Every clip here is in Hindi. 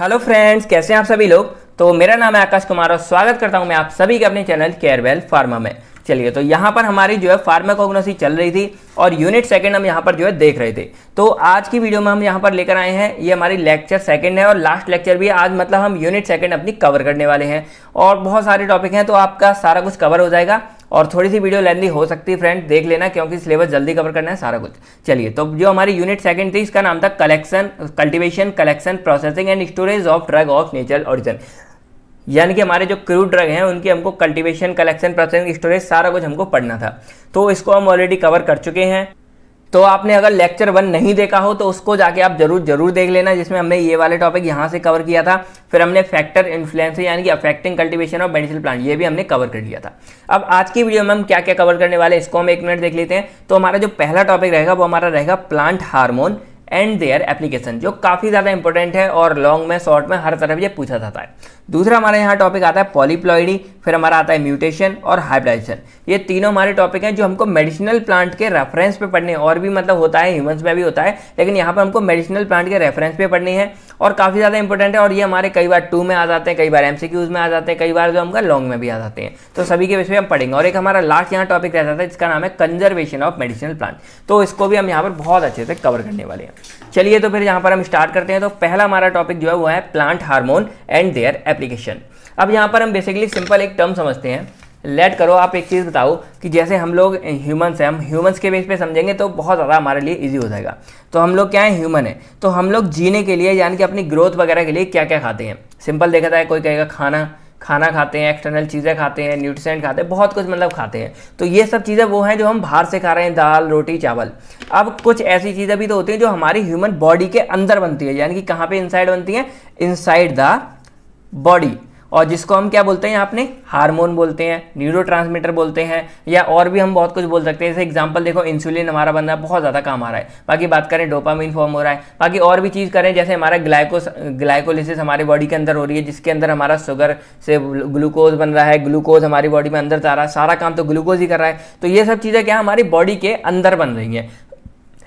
हेलो फ्रेंड्स कैसे हैं आप सभी लोग तो मेरा नाम है आकाश कुमार और स्वागत करता हूं मैं आप सभी के अपने चैनल केयरवेल फार्मा में चलिए तो यहाँ पर हमारी जो है फार्माकोग्नोसी चल रही थी और यूनिट सेकंड हम यहाँ पर जो है देख रहे थे तो आज की वीडियो में हम यहाँ पर लेकर आए हैं ये हमारी लेक्चर सेकंड है और लास्ट लेक्चर भी आज मतलब हम यूनिट सेकंड अपनी कवर करने वाले हैं और बहुत सारे टॉपिक हैं तो आपका सारा कुछ कवर हो जाएगा और थोड़ी सी वीडियो लेंदी हो सकती है फ्रेंड देख लेना क्योंकि सिलेबस जल्दी कवर करना है सारा कुछ चलिए तो जो हमारी यूनिट सेकंड थी इसका नाम था collection cultivation collection processing and storage of drug of natural origin यानी कि हमारे जो क्रूड ड्रग हैं उनकी हमको कल्टीवेशन कलेक्शन प्रोसेसिंग स्टोरेज सारा कुछ हमको पढ़ना था तो इसको हम ऑलरेडी कवर कर चुके हैं तो आपने अगर लेक्चर वन नहीं देखा हो तो उसको जाके आप जरूर जरूर देख लेना जिसमें हमने ये वाले टॉपिक यहाँ से कवर किया था फिर हमने फैक्टर इन्फ्लुएंस यानी कि अफेक्टिंग कल्टीवेशन और बेनिशियल प्लांट ये भी हमने कवर कर लिया था अब आज की वीडियो में हम क्या क्या कवर करने वाले इसको हम एक मिनट देख लेते हैं तो हमारा जो पहला टॉपिक रहेगा वो हमारा रहेगा plant hormone and their application जो काफ़ी ज़्यादा इंपॉर्टेंट है और लॉन्ग में शॉर्ट में हर तरफ ये पूछा जाता है दूसरा हमारे यहाँ टॉपिक आता है पॉलीप्लॉइडी फिर हमारा आता है म्यूटेशन और हाइब्राइजेशन ये तीनों हमारे टॉपिक हैं जो हमको मेडिसिनल प्लांट के रेफरेंस पे पढ़ने और भी मतलब होता है ह्यूमंस में भी होता है लेकिन यहाँ पर हमको मेडिसिनल प्लांट के रेफरेंस पे पढ़नी है और काफ़ी ज़्यादा इंपॉर्टेंट है और ये हमारे कई बार टू में आ जाते हैं कई बार एम में आ जाते हैं कई बार जो हमका लॉन्ग में भी आ जाते हैं तो सभी के विषय हम पढ़ेंगे और एक हमारा लास्ट यहाँ टॉपिक रहता था जिसका नाम है कंजर्वेशन ऑफ मेडिसिनल प्लांट तो इसको भी हम यहाँ पर बहुत अच्छे से कवर करने वाले हैं चलिए तो फिर यहाँ पर हम स्टार्ट करते हैं तो पहला हमारा टॉपिक जो है वो है plant hormone and their application अब यहाँ पर हम बेसिकली सिंपल एक टर्म समझते हैं लेट करो आप एक चीज़ बताओ कि जैसे हम लोग ह्यूमन्स हैं हम ह्यूमन्स के बेस पे समझेंगे तो बहुत ज़्यादा हमारे लिए इजी हो जाएगा तो हम लोग क्या है ह्यूमन है तो हम लोग जीने के लिए यानी कि अपनी ग्रोथ वगैरह के लिए क्या क्या खाते हैं सिंपल देखा जाए कोई कहेगा खाना खाना खाते हैं एक्सटर्नल चीज़ें खाते हैं न्यूट्रिशन खाते हैं बहुत कुछ मतलब खाते हैं तो ये सब चीज़ें वो हैं जो हम बाहर से खा रहे हैं दाल रोटी चावल अब कुछ ऐसी चीज़ें भी तो होती हैं जो हमारी ह्यूमन बॉडी के अंदर बनती है यानी कि कहाँ पे इनसाइड बनती हैं इनसाइड द बॉडी और जिसको हम क्या बोलते हैं आपने हार्मोन बोलते हैं न्यूरो बोलते हैं या और भी हम बहुत कुछ बोल सकते हैं जैसे एग्जांपल देखो इंसुलिन हमारा बंदा बहुत ज़्यादा काम आ रहा है बाकी बात करें डोपामिन फॉर्म हो रहा है बाकी और भी चीज़ करें जैसे हमारा ग्लाइकोस ग्लाइकोलिसिस हमारे बॉडी के अंदर हो रही है जिसके अंदर हमारा शुगर से ग्लूकोज बन रहा है ग्लूकोज हमारी बॉडी में अंदर जा रहा है सारा काम तो ग्लूकोज ही कर रहा है तो ये सब चीज़ें क्या हमारी बॉडी के अंदर बन रही है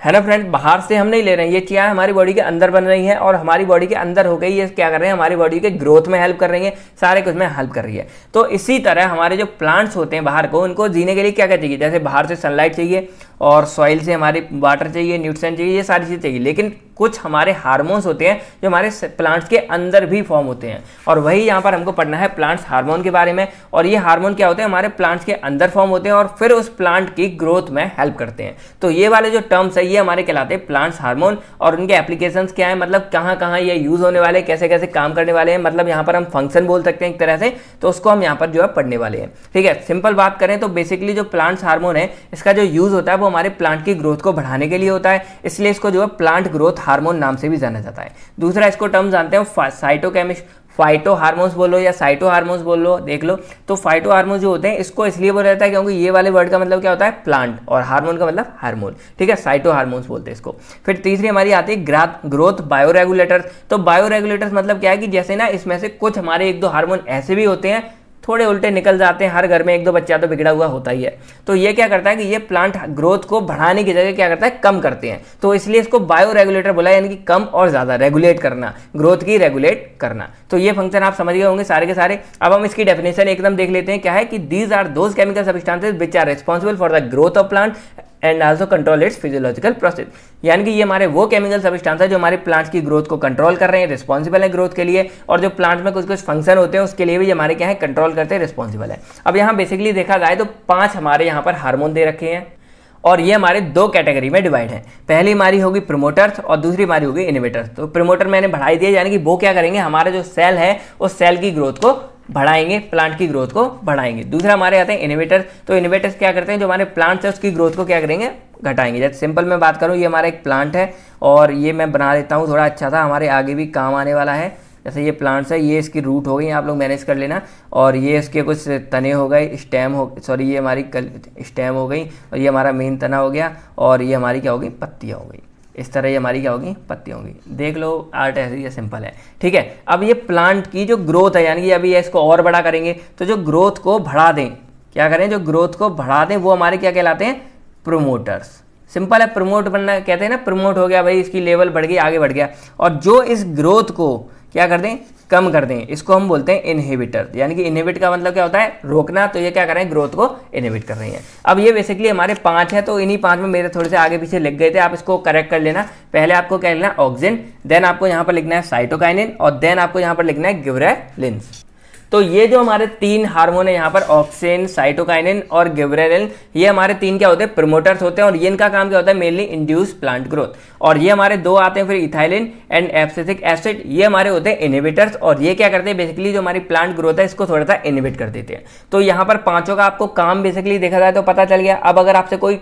है ना फ्रेंड बाहर से हम नहीं ले रहे हैं ये चियाएँ हमारी बॉडी के अंदर बन रही हैं और हमारी बॉडी के अंदर हो गई ये क्या कर रहे हैं हमारी बॉडी के ग्रोथ में हेल्प कर रही है सारे कुछ में हेल्प कर रही है तो इसी तरह हमारे जो प्लांट्स होते हैं बाहर को उनको जीने के लिए क्या क्या चाहिए जैसे बाहर से सनलाइट चाहिए और सॉइल से हमारे वाटर चाहिए न्यूट्रिशन चाहिए ये सारी चीज़ें चाहिए लेकिन कुछ हमारे हार्मोन्स होते हैं जो हमारे प्लांट्स के अंदर भी फॉर्म होते हैं और वही यहाँ पर हमको पढ़ना है प्लांट्स हार्मोन के बारे में और ये हार्मोन क्या होते हैं हमारे प्लांट्स के अंदर फॉर्म होते हैं और फिर उस प्लांट की ग्रोथ में हेल्प करते हैं तो ये वाले जो टर्म्स है ये हमारे कहलाते हैं प्लांट्स हार्मोन और उनके एप्लीकेशन क्या है मतलब कहाँ कहाँ ये यूज़ होने वाले कैसे कैसे काम करने वाले हैं मतलब यहाँ पर हम फंक्शन बोल सकते हैं एक तरह से तो उसको हम यहाँ पर जो है पढ़ने वाले हैं ठीक है सिंपल बात करें तो बेसिकली जो प्लांट्स हार्मोन है इसका जो यूज़ होता है वो हमारे प्लांट की ग्रोथ को बढ़ाने के लिए होता है इसलिए इसको जो है प्लांट ग्रोथ हार्मोन नाम से भी जाना जाता है दूसरा इसको टर्म जानते हैं साइटोकेमिस्ट फाइटो हार्मोन्स बोलो या साइटो हार्मोन्स बोलो देख लो तो फाइटो हार्मोन्स जो होते हैं इसको इसलिए बोला जाता है क्योंकि ये वाले वर्ड का मतलब क्या होता है प्लांट और हार्मोन का मतलब हार्मोन ठीक है साइटो हार्मोन्स बोलते हैं इसको फिर तीसरी हमारी आती है ग्राथ ग्रोथ बायोरेगुलेटर्स तो बायोरेगुलेटर्स मतलब क्या है कि जैसे ना इसमें से कुछ हमारे एक दो हार्मोन ऐसे भी होते हैं थोड़े उल्टे निकल जाते हैं हर घर में एक दो बच्चा तो बिगड़ा हुआ होता ही है तो ये क्या करता है कि ये प्लांट ग्रोथ को बढ़ाने की जगह क्या करता है कम करते हैं तो इसलिए इसको बायो रेगुलेटर बोला यानी कि कम और ज़्यादा रेगुलेट करना ग्रोथ की रेगुलेट करना तो ये फंक्शन आप समझ गए होंगे सारे के सारे अब हम इसकी डेफिनेशन एकदम देख लेते हैं क्या है कि these are those chemical substances which are responsible for the growth of plant and also control its physiological process यानी कि ये हमारे वो केमिकल सबिस्टांस है जो हमारे प्लांट्स की ग्रोथ को कंट्रोल कर रहे हैं रिस्पॉन्सिबल है ग्रोथ के लिए और जो प्लांट में कुछ कुछ फंक्शन होते हैं उसके लिए भी हमारे क्या है कंट्रोल करते हैं रिस्पॉन्सिबल है अब यहाँ बेसिकली देखा जाए तो पांच हमारे यहाँ पर हार्मोन दे रखे हैं और ये हमारे दो कैटेगरी में डिवाइड है पहली हमारी होगी प्रमोटर्स और दूसरी हमारी होगी इनिवेटर्स तो प्रमोटर मैंने बढ़ाई दिया यानी कि वो क्या करेंगे हमारे जो सेल है उस सेल की ग्रोथ को बढ़ाएंगे प्लांट की ग्रोथ को बढ़ाएंगे दूसरा हमारे आते हैं इनोवेटर तो इनोवेटर्स क्या करते हैं जो हमारे प्लांट्स है उसकी ग्रोथ को क्या करेंगे घटाएंगे जैसे सिंपल मैं बात करूँ ये हमारा एक प्लांट है और ये मैं बना देता हूँ थोड़ा अच्छा था हमारे आगे भी काम आने वाला है जैसे ये प्लांट्स है ये इसकी रूट हो गई आप लोग मैनेज कर लेना और ये इसके कुछ तने हो गए स्टेम हो सॉरी ये हमारी स्टेम हो गई और ये हमारा मेन तना हो गया और ये हमारी क्या हो गई पत्तियाँ हो गई इस तरह ये हमारी क्या होगी पत्ती होगी देख लो आर्ट ऐसी ये सिंपल है ठीक है अब ये प्लांट की जो ग्रोथ है यानी कि अभी इसको और बड़ा करेंगे तो जो ग्रोथ को बढ़ा दें क्या करें जो ग्रोथ को बढ़ा दें वो हमारे क्या कहलाते हैं प्रोमोटर्स सिंपल है प्रमोट बनना कहते हैं ना प्रमोट हो गया भाई इसकी लेवल बढ़ गई आगे बढ़ गया और जो इस ग्रोथ को क्या कर दें कम कर दें इसको हम बोलते हैं इनहिबिटर यानी कि इनहिबिट का मतलब क्या होता है रोकना तो ये क्या कर रहे हैं ग्रोथ को इनहिबिट कर रही है अब ये बेसिकली हमारे पांच है तो इन्हीं पांच में मेरे थोड़े से आगे पीछे लिख गए थे आप इसको करेक्ट कर लेना पहले आपको क्या लिखना है देन आपको यहाँ पर लिखना है साइटोकाइनिन और देन आपको यहाँ पर लिखना है ग्यूरेलिन्स तो ये जो हमारे तीन हार्मोन है यहाँ पर ऑक्सीजन साइटोकाइनिन और गिब्रेलिन ये हमारे तीन क्या होते हैं प्रमोटर्स होते हैं और ये इनका काम क्या होता है मेनली इंड्यूस प्लांट ग्रोथ और ये हमारे दो आते हैं फिर इथाइलिन एंड एप्सिथिक एसिड ये हमारे होते हैं इनिवेटर्स और ये क्या करते हैं बेसिकली जो हमारी प्लांट ग्रोथ है इसको थोड़ा सा इनिवेट कर देते हैं तो यहाँ पर पांचों का आपको काम बेसिकली देखा जाए तो पता चल गया अब अगर आपसे कोई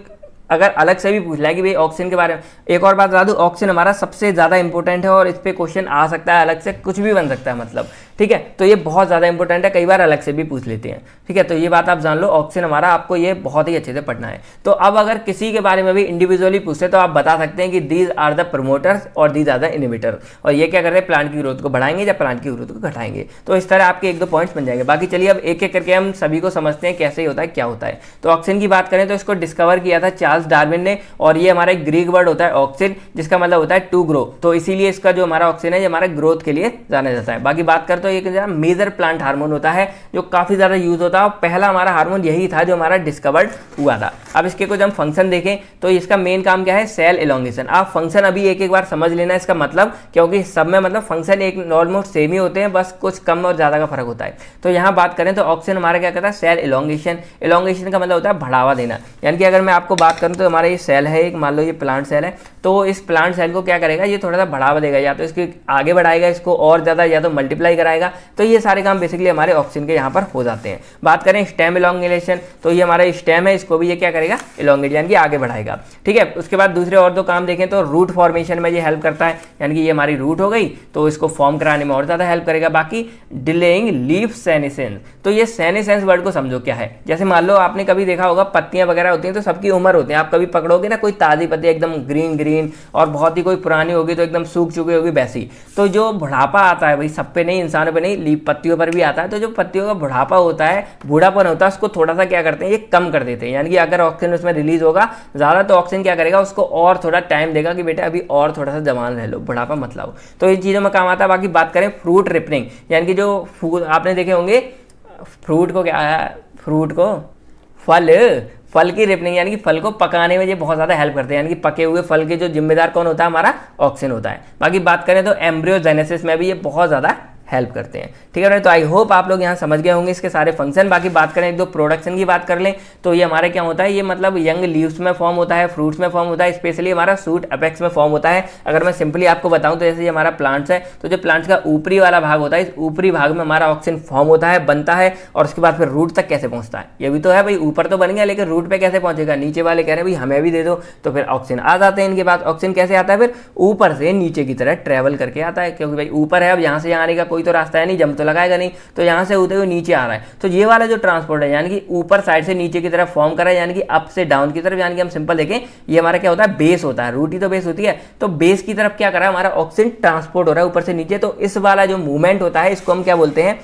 अगर अलग से भी पूछ लिया कि भाई ऑक्सीजन के बारे में एक और बात बता दूँ ऑक्सीजन हमारा सबसे ज़्यादा इंपॉर्टेंट है और इस पर क्वेश्चन आ सकता है अलग से कुछ भी बन सकता है मतलब ठीक है तो ये बहुत ज़्यादा इंपॉर्टेंट है कई बार अलग से भी पूछ लेते हैं ठीक है तो ये बात आप जान लो ऑप्शन हमारा आपको ये बहुत ही अच्छे से पढ़ना है तो अब अगर किसी के बारे में भी इंडिविजुअली पूछते तो आप बता सकते हैं कि दीज आर द प्रमोटर्स और दीज आर द इनिवेटर और ये क्या कर रहे हैं प्लांट की ग्रोथ को बढ़ाएंगे या प्लांट की ग्रोथ को घटाएंगे तो इस तरह आपके एक दो पॉइंट्स बन जाएंगे बाकी चलिए अब एक एक करके हम सभी को समझते हैं कैसे होता है क्या होता है तो ऑक्सीजन की बात करें तो इसको डिस्कवर किया था चार्ल्स डार्विन ने और ये हमारा एक ग्रीक वर्ड होता है ऑक्सीजन जिसका मतलब होता है टू ग्रो तो इसीलिए इसका जो हमारा ऑक्सीजन है ये हमारा ग्रोथ के लिए जाना जाता है बाकी बात कर तो तो एक जरा मेजर प्लांट हार्मोन होता है जो काफ़ी ज़्यादा यूज़ होता है पहला हमारा हार्मोन यही था जो हमारा डिस्कवर्ड हुआ था अब इसके कुछ हम फंक्शन देखें तो इसका मेन काम क्या है सेल इलांगेशन आप फंक्शन अभी एक एक बार समझ लेना इसका मतलब क्योंकि सब में मतलब फंक्शन एक ऑलमोस्ट सेम ही होते हैं बस कुछ कम और ज़्यादा का फर्क होता है तो यहां बात करें तो ऑक्सीजन हमारा क्या कहता है सेल इलांगेशन इलांगेशन का मतलब होता है बढ़ावा देना यानी कि अगर मैं आपको बात करूं तो हमारा ये सेल है एक मान लो ये प्लांट सेल है तो इस प्लांट सेल को क्या करेगा ये थोड़ा सा बढ़ावा देगा या तो इसके आगे बढ़ाएगा इसको और ज़्यादा या तो मल्टीप्लाई कराएगा जाएगा तो ये सारे काम बेसिकली हमारे ऑप्शन के यहाँ पर हो जाते हैं बात करें स्टेम इलांगेशन तो ये हमारा स्टेम है इसको भी ये क्या करेगा इलांगेट यानी कि आगे बढ़ाएगा ठीक है उसके बाद दूसरे और दो काम देखें तो रूट फॉर्मेशन में ये हेल्प करता है यानी कि ये हमारी रूट हो गई तो इसको फॉर्म कराने में और ज़्यादा हेल्प करेगा बाकी डिलेइंग लीफ सैनिसेंस तो ये सैनिसेंस वर्ड को समझो क्या है जैसे मान लो आपने कभी देखा होगा पत्तियां वगैरह होती हैं तो सबकी उम्र होती है आप कभी पकड़ोगे ना कोई ताज़ी पत्ती एकदम ग्रीन ग्रीन और बहुत ही कोई पुरानी होगी तो एकदम सूख चुकी होगी वैसी तो जो बुढ़ापा आता है भाई सब पे नहीं इंसान पर भी नहीं लीप पत्तियों पर भी आता है तो जो पत्तियों का बुढ़ापा होता है बूढ़ापन होता है उसको थोड़ा सा क्या करते हैं ये कम कर देते हैं यानी कि अगर ऑक्सीजन उसमें रिलीज होगा ज़्यादा तो ऑक्सीजन क्या करेगा उसको और थोड़ा टाइम देगा कि बेटा अभी और थोड़ा सा जवान रह लो बुढ़ापा मत लाओ तो इन चीज़ों में काम आता है बाकी बात करें फ्रूट रिपनिंग यानी कि जो आपने देखे होंगे फ्रूट को क्या फ्रूट को फल फल की रिपनिंग यानी कि फल को पकाने में ये बहुत ज़्यादा हेल्प करते हैं यानी कि पके हुए फल के जो जिम्मेदार कौन होता है हमारा ऑक्सीजन होता है बाकी बात करें तो एम्ब्रियोजेनेसिस में भी ये बहुत ज़्यादा हेल्प करते हैं ठीक है तो आई होप आप लोग यहाँ समझ गए होंगे इसके सारे फंक्शन बाकी बात करें एक दो प्रोडक्शन की बात कर लें तो ये हमारे क्या होता है ये मतलब यंग लीव्स में फॉर्म होता है फ्रूट्स में फॉर्म होता है स्पेशली हमारा सूट अपेक्स में फॉर्म होता है अगर मैं सिंपली आपको बताऊँ तो जैसे ये हमारा प्लांट्स है तो जो प्लांट्स का ऊपरी वाला भाग होता है इस ऊपरी भाग में हमारा ऑक्सीजन फॉर्म होता है बनता है और उसके बाद फिर रूट तक कैसे पहुँचता है ये भी तो है भाई ऊपर तो बन गया लेकिन रूट पर कैसे पहुँचेगा नीचे वाले कह रहे हैं भाई हमें भी दे दो तो फिर ऑक्सीजन आ जाते हैं इनके बाद ऑक्सीजन कैसे आता है फिर ऊपर से नीचे की तरह ट्रेवल करके आता है क्योंकि भाई ऊपर है अब यहाँ से यहाँ आने का कोई कोई तो रास्ता है नहीं जम तो लगाएगा नहीं तो यहाँ से होते हुए नीचे आ रहा है तो ये वाला जो ट्रांसपोर्ट है यानी कि ऊपर साइड से नीचे की तरफ फॉर्म कर रहा है यानी कि अप से डाउन की तरफ यानी कि हम सिंपल देखें ये हमारा क्या होता है बेस होता है रूटी तो बेस होती है तो बेस की तरफ क्या कर रहा है हमारा ऑक्सीजन ट्रांसपोर्ट हो रहा है ऊपर से नीचे तो इस वाला जो मूवमेंट होता है इसको हम क्या बोलते हैं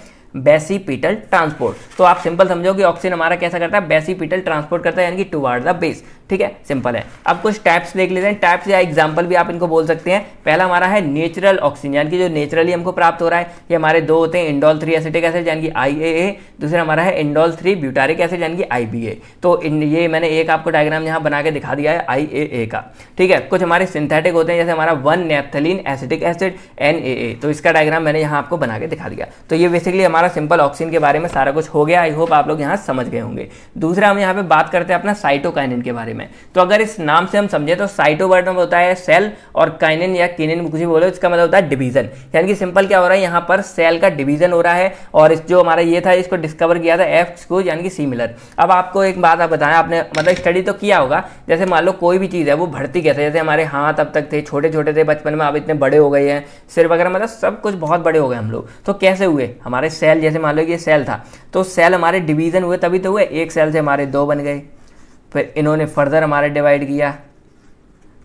बेसी पीटल ट्रांसपोर्ट तो आप सिंपल समझो कि ऑक्सीजन हमारा कैसा करता है बेसी पीटल ट्रांसपोर्ट करता है यानी कि टुवार्ड द बेस ठीक है सिंपल है अब कुछ टाइप्स देख लेते हैं टाइप्स या एग्जाम्पल भी आप इनको बोल सकते हैं पहला हमारा है नेचुरल ऑक्सीजन यानी कि जो नेचुरली हमको प्राप्त हो रहा है ये हमारे दो होते हैं इंडोल थ्री एसिटिक एसिड यानी कि आई दूसरा हमारा है इंडोल थ्री ब्यूटारिक एसिड यानी कि आई तो ये मैंने एक आपको डायग्राम यहाँ बना के दिखा दिया है आई का ठीक है कुछ हमारे सिंथेटिक होते हैं जैसे हमारा one naphthalene acetic acid N तो इसका डायग्राम मैंने यहाँ आपको बना के दिखा दिया तो ये बेसिकली हमारा सिंपल ऑक्सीजन के बारे में सारा कुछ हो गया आई होप आप लोग यहाँ समझ गए होंगे दूसरा हम यहाँ पे बात करते हैं अपना साइटोकाइनिन के बारे में में तो अगर इस नाम से हम समझे तो साइटोबर्टम होता है सेल और काइनिन या किनिन कुछ भी बोलो इसका मतलब होता है डिवीजन यानी कि सिंपल क्या हो रहा है यहाँ पर सेल का डिवीजन हो रहा है और इस जो हमारा ये था इसको डिस्कवर किया था एफ को यानी कि सिमिलर अब आपको एक बात आप बताएं आपने मतलब स्टडी तो किया होगा जैसे मान लो कोई भी चीज़ है वो भर्ती कैसे जैसे हमारे हाथ अब तक थे छोटे छोटे थे बचपन में अब इतने बड़े हो गए हैं सिर वगैरह मतलब सब कुछ बहुत बड़े हो गए हम लोग तो कैसे हुए हमारे सेल जैसे मान लो ये सेल था तो सेल हमारे डिवीजन हुए तभी तो हुए एक सेल से हमारे दो बन गए फिर इन्होंने फर्दर हमारे डिवाइड किया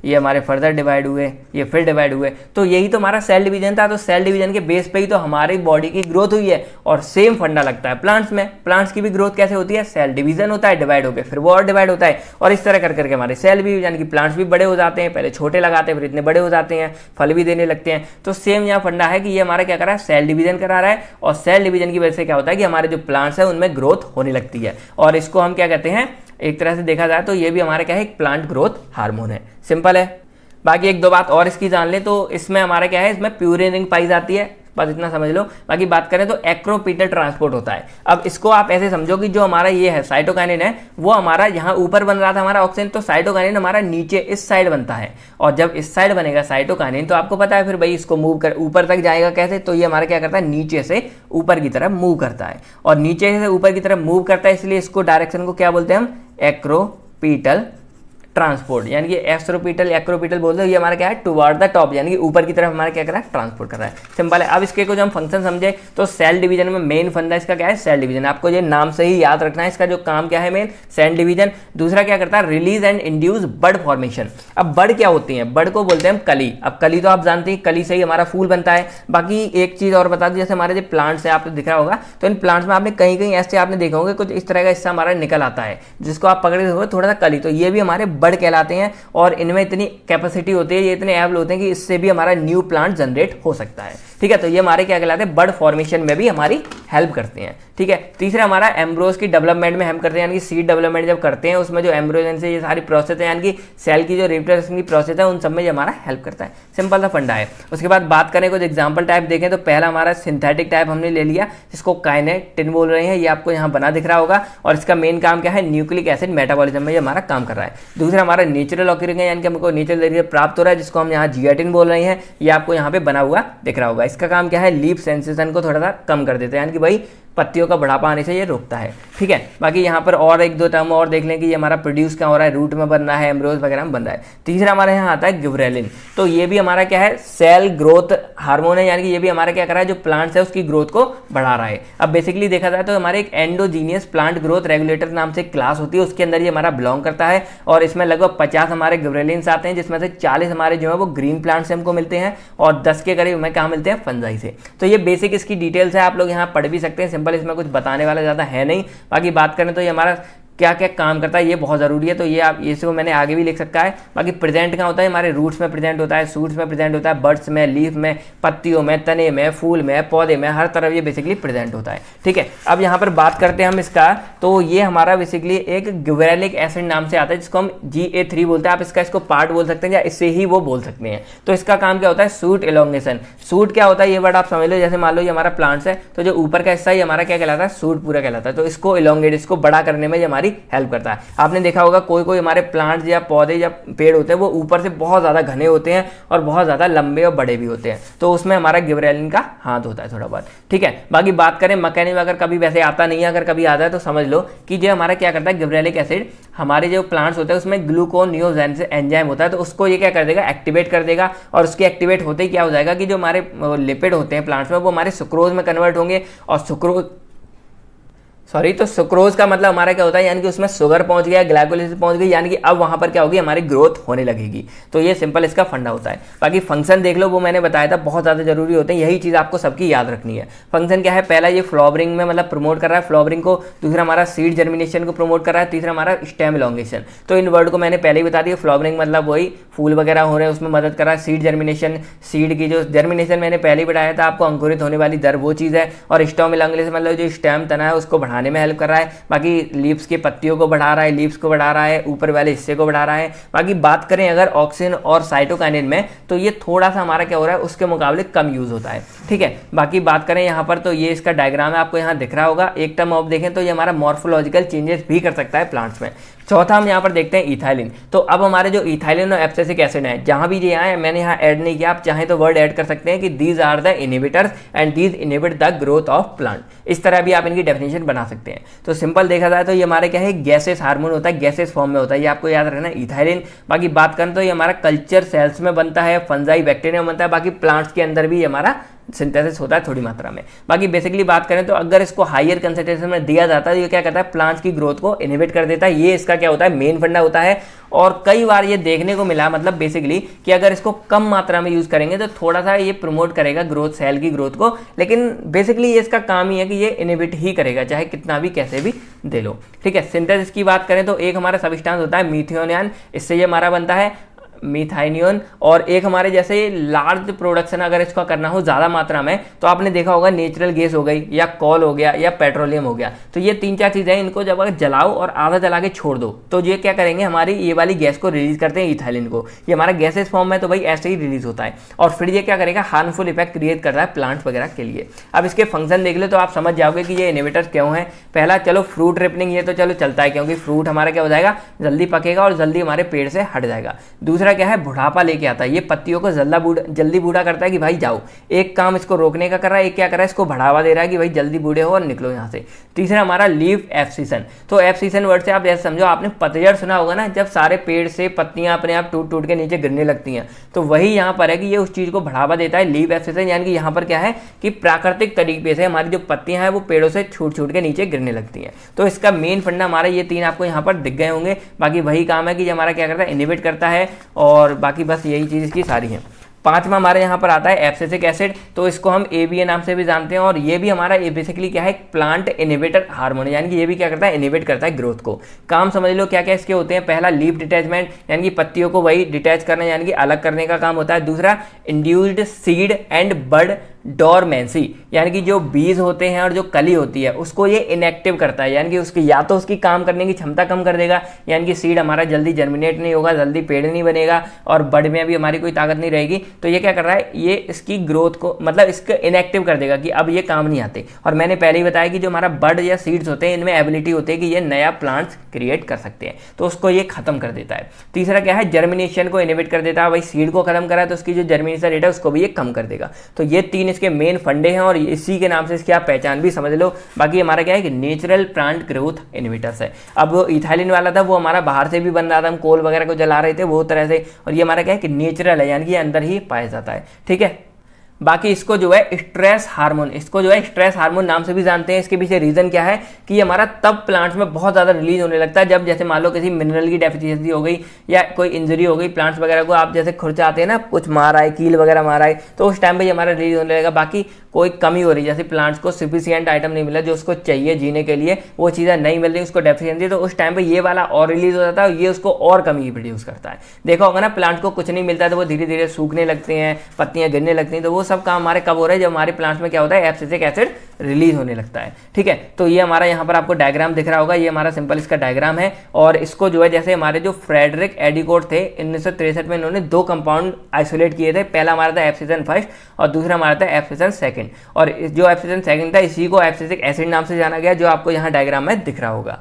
ये हमारे फर्दर डिवाइड हुए ये फिर डिवाइड हुए तो यही तो हमारा सेल डिवीजन था तो सेल डिवीजन के बेस पे ही तो हमारी बॉडी की ग्रोथ हुई है और सेम फंडा लगता है प्लांट्स में प्लांट्स की भी ग्रोथ कैसे होती है सेल डिवीजन होता है डिवाइड होकर फिर वो और डिवाइड होता है और इस तरह कर करके हमारे सेल भी यानी कि प्लांट्स भी बड़े हो जाते हैं पहले छोटे लगाते हैं फिर इतने बड़े हो जाते हैं फल भी देने लगते हैं तो सेम यहाँ फंडा है कि ये हमारा क्या कर रहा है सेल डिवीजन करा रहा है और सेल डिवीजन की वजह से क्या होता है कि हमारे जो प्लांट्स है उनमें ग्रोथ होने लगती है और इसको हम क्या कहते हैं एक तरह से देखा जाए तो ये भी हमारा क्या है एक प्लांट ग्रोथ हार्मोन है सिंपल है बाकी एक दो बात और इसकी जान लें तो इसमें हमारा क्या है इसमें प्यूरिनिंग पाई जाती है बस इतना समझ लो बाकी बात करें तो एक्रोपीटर ट्रांसपोर्ट होता है अब इसको आप ऐसे समझो कि जो हमारा ये है साइटोकाइनिन है वो हमारा यहाँ ऊपर बन रहा था हमारा ऑक्सीजन तो साइटोकाइनिन हमारा नीचे इस साइड बनता है और जब इस साइड बनेगा साइटोकाइनिन तो आपको पता है फिर भाई इसको मूव कर ऊपर तक जाएगा कैसे तो ये हमारा क्या करता है नीचे से ऊपर की तरफ मूव करता है और नीचे से ऊपर की तरफ मूव करता है इसलिए इसको डायरेक्शन को क्या बोलते हैं हम एक्रोपीटल ट्रांसपोर्ट यानी कि एस्ट्रोपिटल एक्रोपिटल बोल दो ये हमारा क्या है टुवर्ड द टॉप यानी कि ऊपर की तरफ हमारा क्या कर रहा है ट्रांसपोर्ट कर रहा है सिंपल है अब इसके को जो हम फंक्शन समझे तो सेल डिवीजन में मेन फंडा इसका क्या है सेल डिवीजन आपको ये नाम से ही याद रखना है इसका जो काम क्या है मेन सेल डिवीजन दूसरा क्या करता है release and induce bud formation अब बर्ड क्या होती है बर्ड को बोलते हैं हम कली अब कली तो आप जानते हैं कली से ही हमारा फूल बनता है बाकी एक चीज़ और बता दूँ जैसे हमारे जो प्लांट्स है आपको दिख रहा होगा तो इन प्लांट्स में आपने कहीं कहीं ऐसे आपने देखा होगा कुछ इस तरह का हिस्सा हमारा निकल आता है जिसको आप पकड़े हुए थोड़ा सा कली तो ये भी हमारे बर्ड बर्ड कहलाते हैं और इनमें इतनी कैपेसिटी होती है ये इतने एबल होते हैं कि इससे भी हमारा न्यू प्लांट जनरेट हो सकता है ठीक है तो ये हमारे क्या कहलाते हैं बर्ड फॉर्मेशन में भी हमारी हेल्प करते हैं ठीक है तीसरा हमारा एम्ब्रोज की डेवलपमेंट में हेल्प करते हैं यानी कि सीड डेवलपमेंट जब करते हैं उसमें जो एम्ब्रोजन से ये सारी प्रोसेस है यानी कि सेल की जो रिप्रोडक्शन की प्रोसेस है उन सब में ये हमारा हेल्प करता है सिंपल सा फंडा है उसके बाद बात करें कुछ एग्जाम्पल टाइप देखें तो पहला हमारा सिंथेटिक टाइप हमने ले लिया जिसको काइनेटिन बोल रहे हैं ये आपको यहाँ बना दिख रहा होगा और इसका मेन काम क्या है न्यूक्लिक एसिड मेटाबोलिज्म में ये हमारा काम कर रहा है दूसरा हमारा नेचुरल ऑक्यूरिंग है यानी कि हमको नेचुरल तरीके प्राप्त हो रहा है जिसको हम यहाँ जियाटिन बोल रहे हैं ये आपको यहाँ पे बना हुआ दिख रहा होगा इसका काम क्या है लीप सेंसेशन को थोड़ा सा कम कर देता है यानी कि भाई पत्तियों का बढ़ापा आने से ये रोकता है ठीक है बाकी यहाँ पर और एक दो टर्म और देख लें कि ये हमारा प्रोड्यूस क्या हो रहा है रूट में बन रहा है एमरोज वगैरह में बन रहा है तीसरा हमारे यहाँ आता है गिवरेलिन तो ये भी हमारा क्या है सेल ग्रोथ हार्मोन है यानी कि ये भी हमारा क्या कर रहा है जो प्लांट्स है उसकी ग्रोथ को बढ़ा रहा है अब बेसिकली देखा जाए तो हमारे एक एंडोजीनियस प्लांट ग्रोथ रेगुलेटर नाम से क्लास होती है उसके अंदर ये हमारा बिलोंग करता है और इसमें लगभग पचास हमारे गिवरेलिन आते हैं जिसमें से चालीस हमारे जो है वो ग्रीन प्लांट से हमको मिलते हैं और दस के करीब हमें कहाँ मिलते हैं फंजाई से तो ये बेसिक इसकी डिटेल्स है आप लोग यहाँ पढ़ भी सकते हैं सिंपल सिंपल इसमें कुछ बताने वाला ज़्यादा है नहीं बाकी बात करें तो ये हमारा क्या क्या काम करता है ये बहुत ज़रूरी है तो ये आप इसको मैंने आगे भी लिख सकता है बाकी प्रेजेंट कहाँ होता है हमारे रूट्स में प्रेजेंट होता है सूट्स में प्रेजेंट होता है बर्ड्स में लीफ में पत्तियों में तने में फूल में पौधे में हर तरफ ये बेसिकली प्रेजेंट होता है ठीक है अब यहाँ पर बात करते हैं हम इसका तो ये हमारा बेसिकली एक ग्वेलिक एसिड नाम से आता है जिसको हम जी ए थ्री बोलते हैं आप इसका इसको पार्ट बोल सकते हैं या इससे ही वो बोल सकते हैं तो इसका काम क्या होता है सूट एलोंगेशन सूट क्या होता है ये वर्ड आप समझ लो जैसे मान लो ये हमारा प्लांट्स है तो जो ऊपर का हिस्सा ये हमारा क्या कहलाता है सूट पूरा कहलाता है तो इसको एलोंगेट इसको बड़ा करने में हमारी हमारी हेल्प करता है आपने देखा होगा कोई कोई हमारे प्लांट या पौधे या पेड़ होते हैं वो ऊपर से बहुत ज़्यादा घने होते हैं और बहुत ज़्यादा लंबे और बड़े भी होते हैं तो उसमें हमारा गिवरेलिन का हाथ होता है थोड़ा बहुत ठीक है बाकी बात करें मकैनिज्म अगर कभी वैसे आता नहीं है अगर कभी आता है तो समझ लो कि जो हमारा क्या करता है गिवरेलिक एसिड हमारे जो प्लांट्स होते हैं उसमें ग्लूकोन से एंजाइम होता है तो उसको ये क्या कर देगा एक्टिवेट कर देगा और उसके एक्टिवेट होते ही क्या हो जाएगा कि जो हमारे लिपिड होते हैं प्लांट्स में वो हमारे सुक्रोज में कन्वर्ट होंगे और सुक्रोज सॉरी तो सुक्रोज का मतलब हमारा क्या होता है यानी कि उसमें शुगर पहुंच गया ग्लाइकोलिस पहुंच गई यानी कि अब वहां पर क्या होगी हमारी ग्रोथ होने लगेगी तो ये सिंपल इसका फंडा होता है बाकी फंक्शन देख लो वो मैंने बताया था बहुत ज़्यादा जरूरी होते हैं यही चीज़ आपको सबकी याद रखनी है फंक्शन क्या है पहला ये फ्लॉबरिंग में मतलब प्रमोट कर रहा है फ्लॉबरिंग को दूसरा हमारा सीड जर्मिनेशन को प्रमोट कर रहा है तीसरा हमारा स्टेम लॉन्गेशन तो इन वर्ड को मैंने पहले ही बता दिया फ्लॉबरिंग मतलब वही फूल वगैरह हो रहे हैं उसमें मदद कर रहा है सीड जर्मिनेशन सीड की जो जर्मिनेशन मैंने पहले ही बताया था आपको अंकुरित होने वाली दर वो चीज़ है और स्टॉम लॉन्गेशन मतलब जो स्टेम तना है उसको बढ़ा बढ़ाने में हेल्प कर रहा है बाकी लीव्स के पत्तियों को बढ़ा रहा है लीव्स को बढ़ा रहा है ऊपर वाले हिस्से को बढ़ा रहा है बाकी बात करें अगर ऑक्सीजन और साइटोकाइनिन में तो ये थोड़ा सा हमारा क्या हो रहा है उसके मुकाबले कम यूज़ होता है ठीक है बाकी बात करें यहाँ पर तो ये इसका डायग्राम है आपको यहाँ दिख रहा होगा एक टर्म ऑफ देखें तो ये हमारा मॉर्फोलॉजिकल चेंजेस भी कर सकता है प्लांट्स में चौथा हम यहाँ पर देखते हैं इथाइलिन तो अब हमारे जो इथाइलिन और एप्सेसिक एसिड है जहाँ भी ये आए मैंने यहाँ ऐड नहीं किया आप चाहे तो वर्ड ऐड कर सकते हैं कि these are the inhibitors and these inhibit the growth of plant इस तरह भी आप इनकी डेफिनेशन बना सकते हैं तो सिंपल देखा जाए तो ये हमारे क्या है गैसेस हार्मोन होता है गैसेस फॉर्म में होता है ये आपको याद रखना इथाइलिन बाकी बात करें तो ये हमारा कल्चर सेल्स में बनता है फंजाई बैक्टीरिया में बनता है बाकी प्लांट्स के अंदर भी हमारा सिंथेसिस होता है थोड़ी मात्रा में बाकी बेसिकली बात करें तो अगर इसको हायर कंसेंट्रेशन में दिया जाता है तो ये क्या करता है प्लांट्स की ग्रोथ को इनहिबिट कर देता है ये इसका क्या होता है मेन फंडा होता है और कई बार ये देखने को मिला मतलब बेसिकली कि अगर इसको कम मात्रा में यूज करेंगे तो थोड़ा सा ये प्रमोट करेगा ग्रोथ सेल की ग्रोथ को लेकिन बेसिकली ये इसका काम ही है कि ये इनिबिट ही करेगा चाहे कितना भी कैसे भी दे लो ठीक है सिंथेसिस की बात करें तो एक हमारा सबिस्टांस होता है मीथियोनियन इससे ये हमारा बनता है मिथाइनियन और एक हमारे जैसे लार्ज प्रोडक्शन अगर इसका करना हो ज़्यादा मात्रा में तो आपने देखा होगा नेचुरल गैस हो गई या कॉल हो गया या पेट्रोलियम हो गया तो ये तीन चार चीज़ें इनको जब अगर जलाओ और आधा जला के छोड़ दो तो ये क्या करेंगे हमारी ये वाली गैस को रिलीज करते हैं इथाइलिन को ये हमारा गैसेज फॉर्म में तो भाई ऐसे ही रिलीज होता है और फिर ये क्या करेगा हार्मफुल इफेक्ट क्रिएट करता है प्लांट्स वगैरह के लिए अब इसके फंक्शन देख लो तो आप समझ जाओगे कि ये इनिवेटर क्यों है पहला चलो फ्रूट रिपनिंग ये तो चलो चलता है क्योंकि फ्रूट हमारा क्या हो जाएगा जल्दी पकेगा और जल्दी हमारे पेड़ से हट जाएगा दूसरा दूसरा क्या है बुढ़ापा लेके आता है ये पत्तियों को जल्दा बूढ़ा जल्दी बूढ़ा करता है कि भाई जाओ एक काम इसको रोकने का कर रहा है एक क्या कर रहा है इसको बढ़ावा दे रहा है कि भाई जल्दी बूढ़े हो और निकलो यहाँ से तीसरा हमारा लीव एफ सीसन तो एफ सीसन वर्ड से आप जैसे समझो आपने पतझड़ सुना होगा ना जब सारे पेड़ से पत्तियां अपने आप टूट टूट के नीचे गिरने लगती हैं तो वही यहाँ पर है कि ये उस चीज़ को बढ़ावा देता है लीव एफ सीसन यानी कि यहाँ पर क्या है कि प्राकृतिक तरीके से हमारी जो पत्तियां हैं वो पेड़ों से छूट छूट के नीचे गिरने लगती हैं तो इसका मेन फंडा हमारा ये तीन आपको यहाँ पर दिख गए होंगे बाकी वही काम है कि हमारा क्या करता है इनिवेट करता है और बाकी बस यही चीज़ इसकी सारी है पांचवा हमारे यहाँ पर आता है एप्सेसिक एसिड तो इसको हम ए बी ए नाम से भी जानते हैं और ये भी हमारा ये बेसिकली क्या है प्लांट इनिवेटर हार्मोन यानी कि ये भी क्या करता है इनिवेट करता है ग्रोथ को काम समझ लो क्या क्या इसके होते हैं पहला लीफ डिटैचमेंट यानी कि पत्तियों को वही डिटैच करना यानी कि अलग करने का काम होता है दूसरा induced seed and bud dormancy यानी कि जो बीज होते हैं और जो कली होती है उसको ये इनएक्टिव करता है यानी कि उसकी या तो उसकी काम करने की क्षमता कम कर देगा यानी कि सीड हमारा जल्दी जर्मिनेट नहीं होगा जल्दी पेड़ नहीं बनेगा और बड़ में भी हमारी कोई ताकत नहीं रहेगी तो ये क्या कर रहा है ये इसकी ग्रोथ को मतलब इसको इनएक्टिव कर देगा कि अब ये काम नहीं आते और मैंने पहले ही बताया कि जो हमारा बर्ड या सीड्स होते हैं इनमें एबिलिटी होती है कि ये नया प्लांट्स क्रिएट कर सकते हैं तो उसको ये खत्म कर देता है तीसरा क्या है जर्मिनेशन को इनोवेट कर देता है भाई सीड को खत्म करा तो उसकी जो जर्मिनेशन रेट है उसको भी ये कम कर देगा तो ये तीन इसके मेन फंडे हैं और इसी के नाम से इसकी आप पहचान भी समझ लो बाकी हमारा क्या है कि नेचुरल प्लांट ग्रोथ इन्वेटर्स है अब इथाइलिन वाला था वो हमारा बाहर से भी बन रहा था हम कोल वगैरह को जला रहे थे वो तरह से और ये हमारा क्या है कि नेचुरल है यानी कि अंदर ही पाया जाता है ठीक है बाकी इसको जो है स्ट्रेस हार्मोन इसको जो है स्ट्रेस हार्मोन नाम से भी जानते हैं इसके पीछे रीजन क्या है कि हमारा तब प्लांट्स में बहुत ज़्यादा रिलीज होने लगता है जब जैसे मान लो किसी मिनरल की डेफिशिएंसी हो गई या कोई इंजरी हो गई प्लांट्स वगैरह को आप जैसे खुर्चा आते हैं ना कुछ मारा है कील वगैरह मार है तो उस टाइम पर हमारा रिलीज होने लगेगा बाकी कोई कमी हो रही जैसे प्लांट्स को सफिशियंट आइटम नहीं मिला जो उसको चाहिए जीने के लिए वो चीज़ें नहीं मिल रही उसको डेफिशियंसी तो उस टाइम पर ये वाला और रिलीज हो जाता है और ये उसको और कमी प्रोड्यूस करता है देखो होगा ना प्लांट को कुछ नहीं मिलता तो वो धीरे धीरे सूखने लगते हैं पत्तियाँ गिरने लगती हैं तो वो सब काम हमारे कब हो रहे हैं जब हमारे प्लांट्स में क्या होता है एप्सिसिक एसिड रिलीज होने लगता है ठीक है तो ये हमारा यहाँ पर आपको डायग्राम दिख रहा होगा ये हमारा सिंपल इसका डायग्राम है और इसको जो है जैसे हमारे जो फ्रेडरिक एडिकोट थे उन्नीस में इन्होंने दो कंपाउंड आइसोलेट किए थे पहला हमारा था एप्सिसन फर्स्ट और दूसरा हमारा था एप्सिसन सेकंड और जो एप्सिसन सेकंड था इसी को एप्सिसिक एसिड नाम से जाना गया जो आपको यहाँ डायग्राम में दिख रहा होगा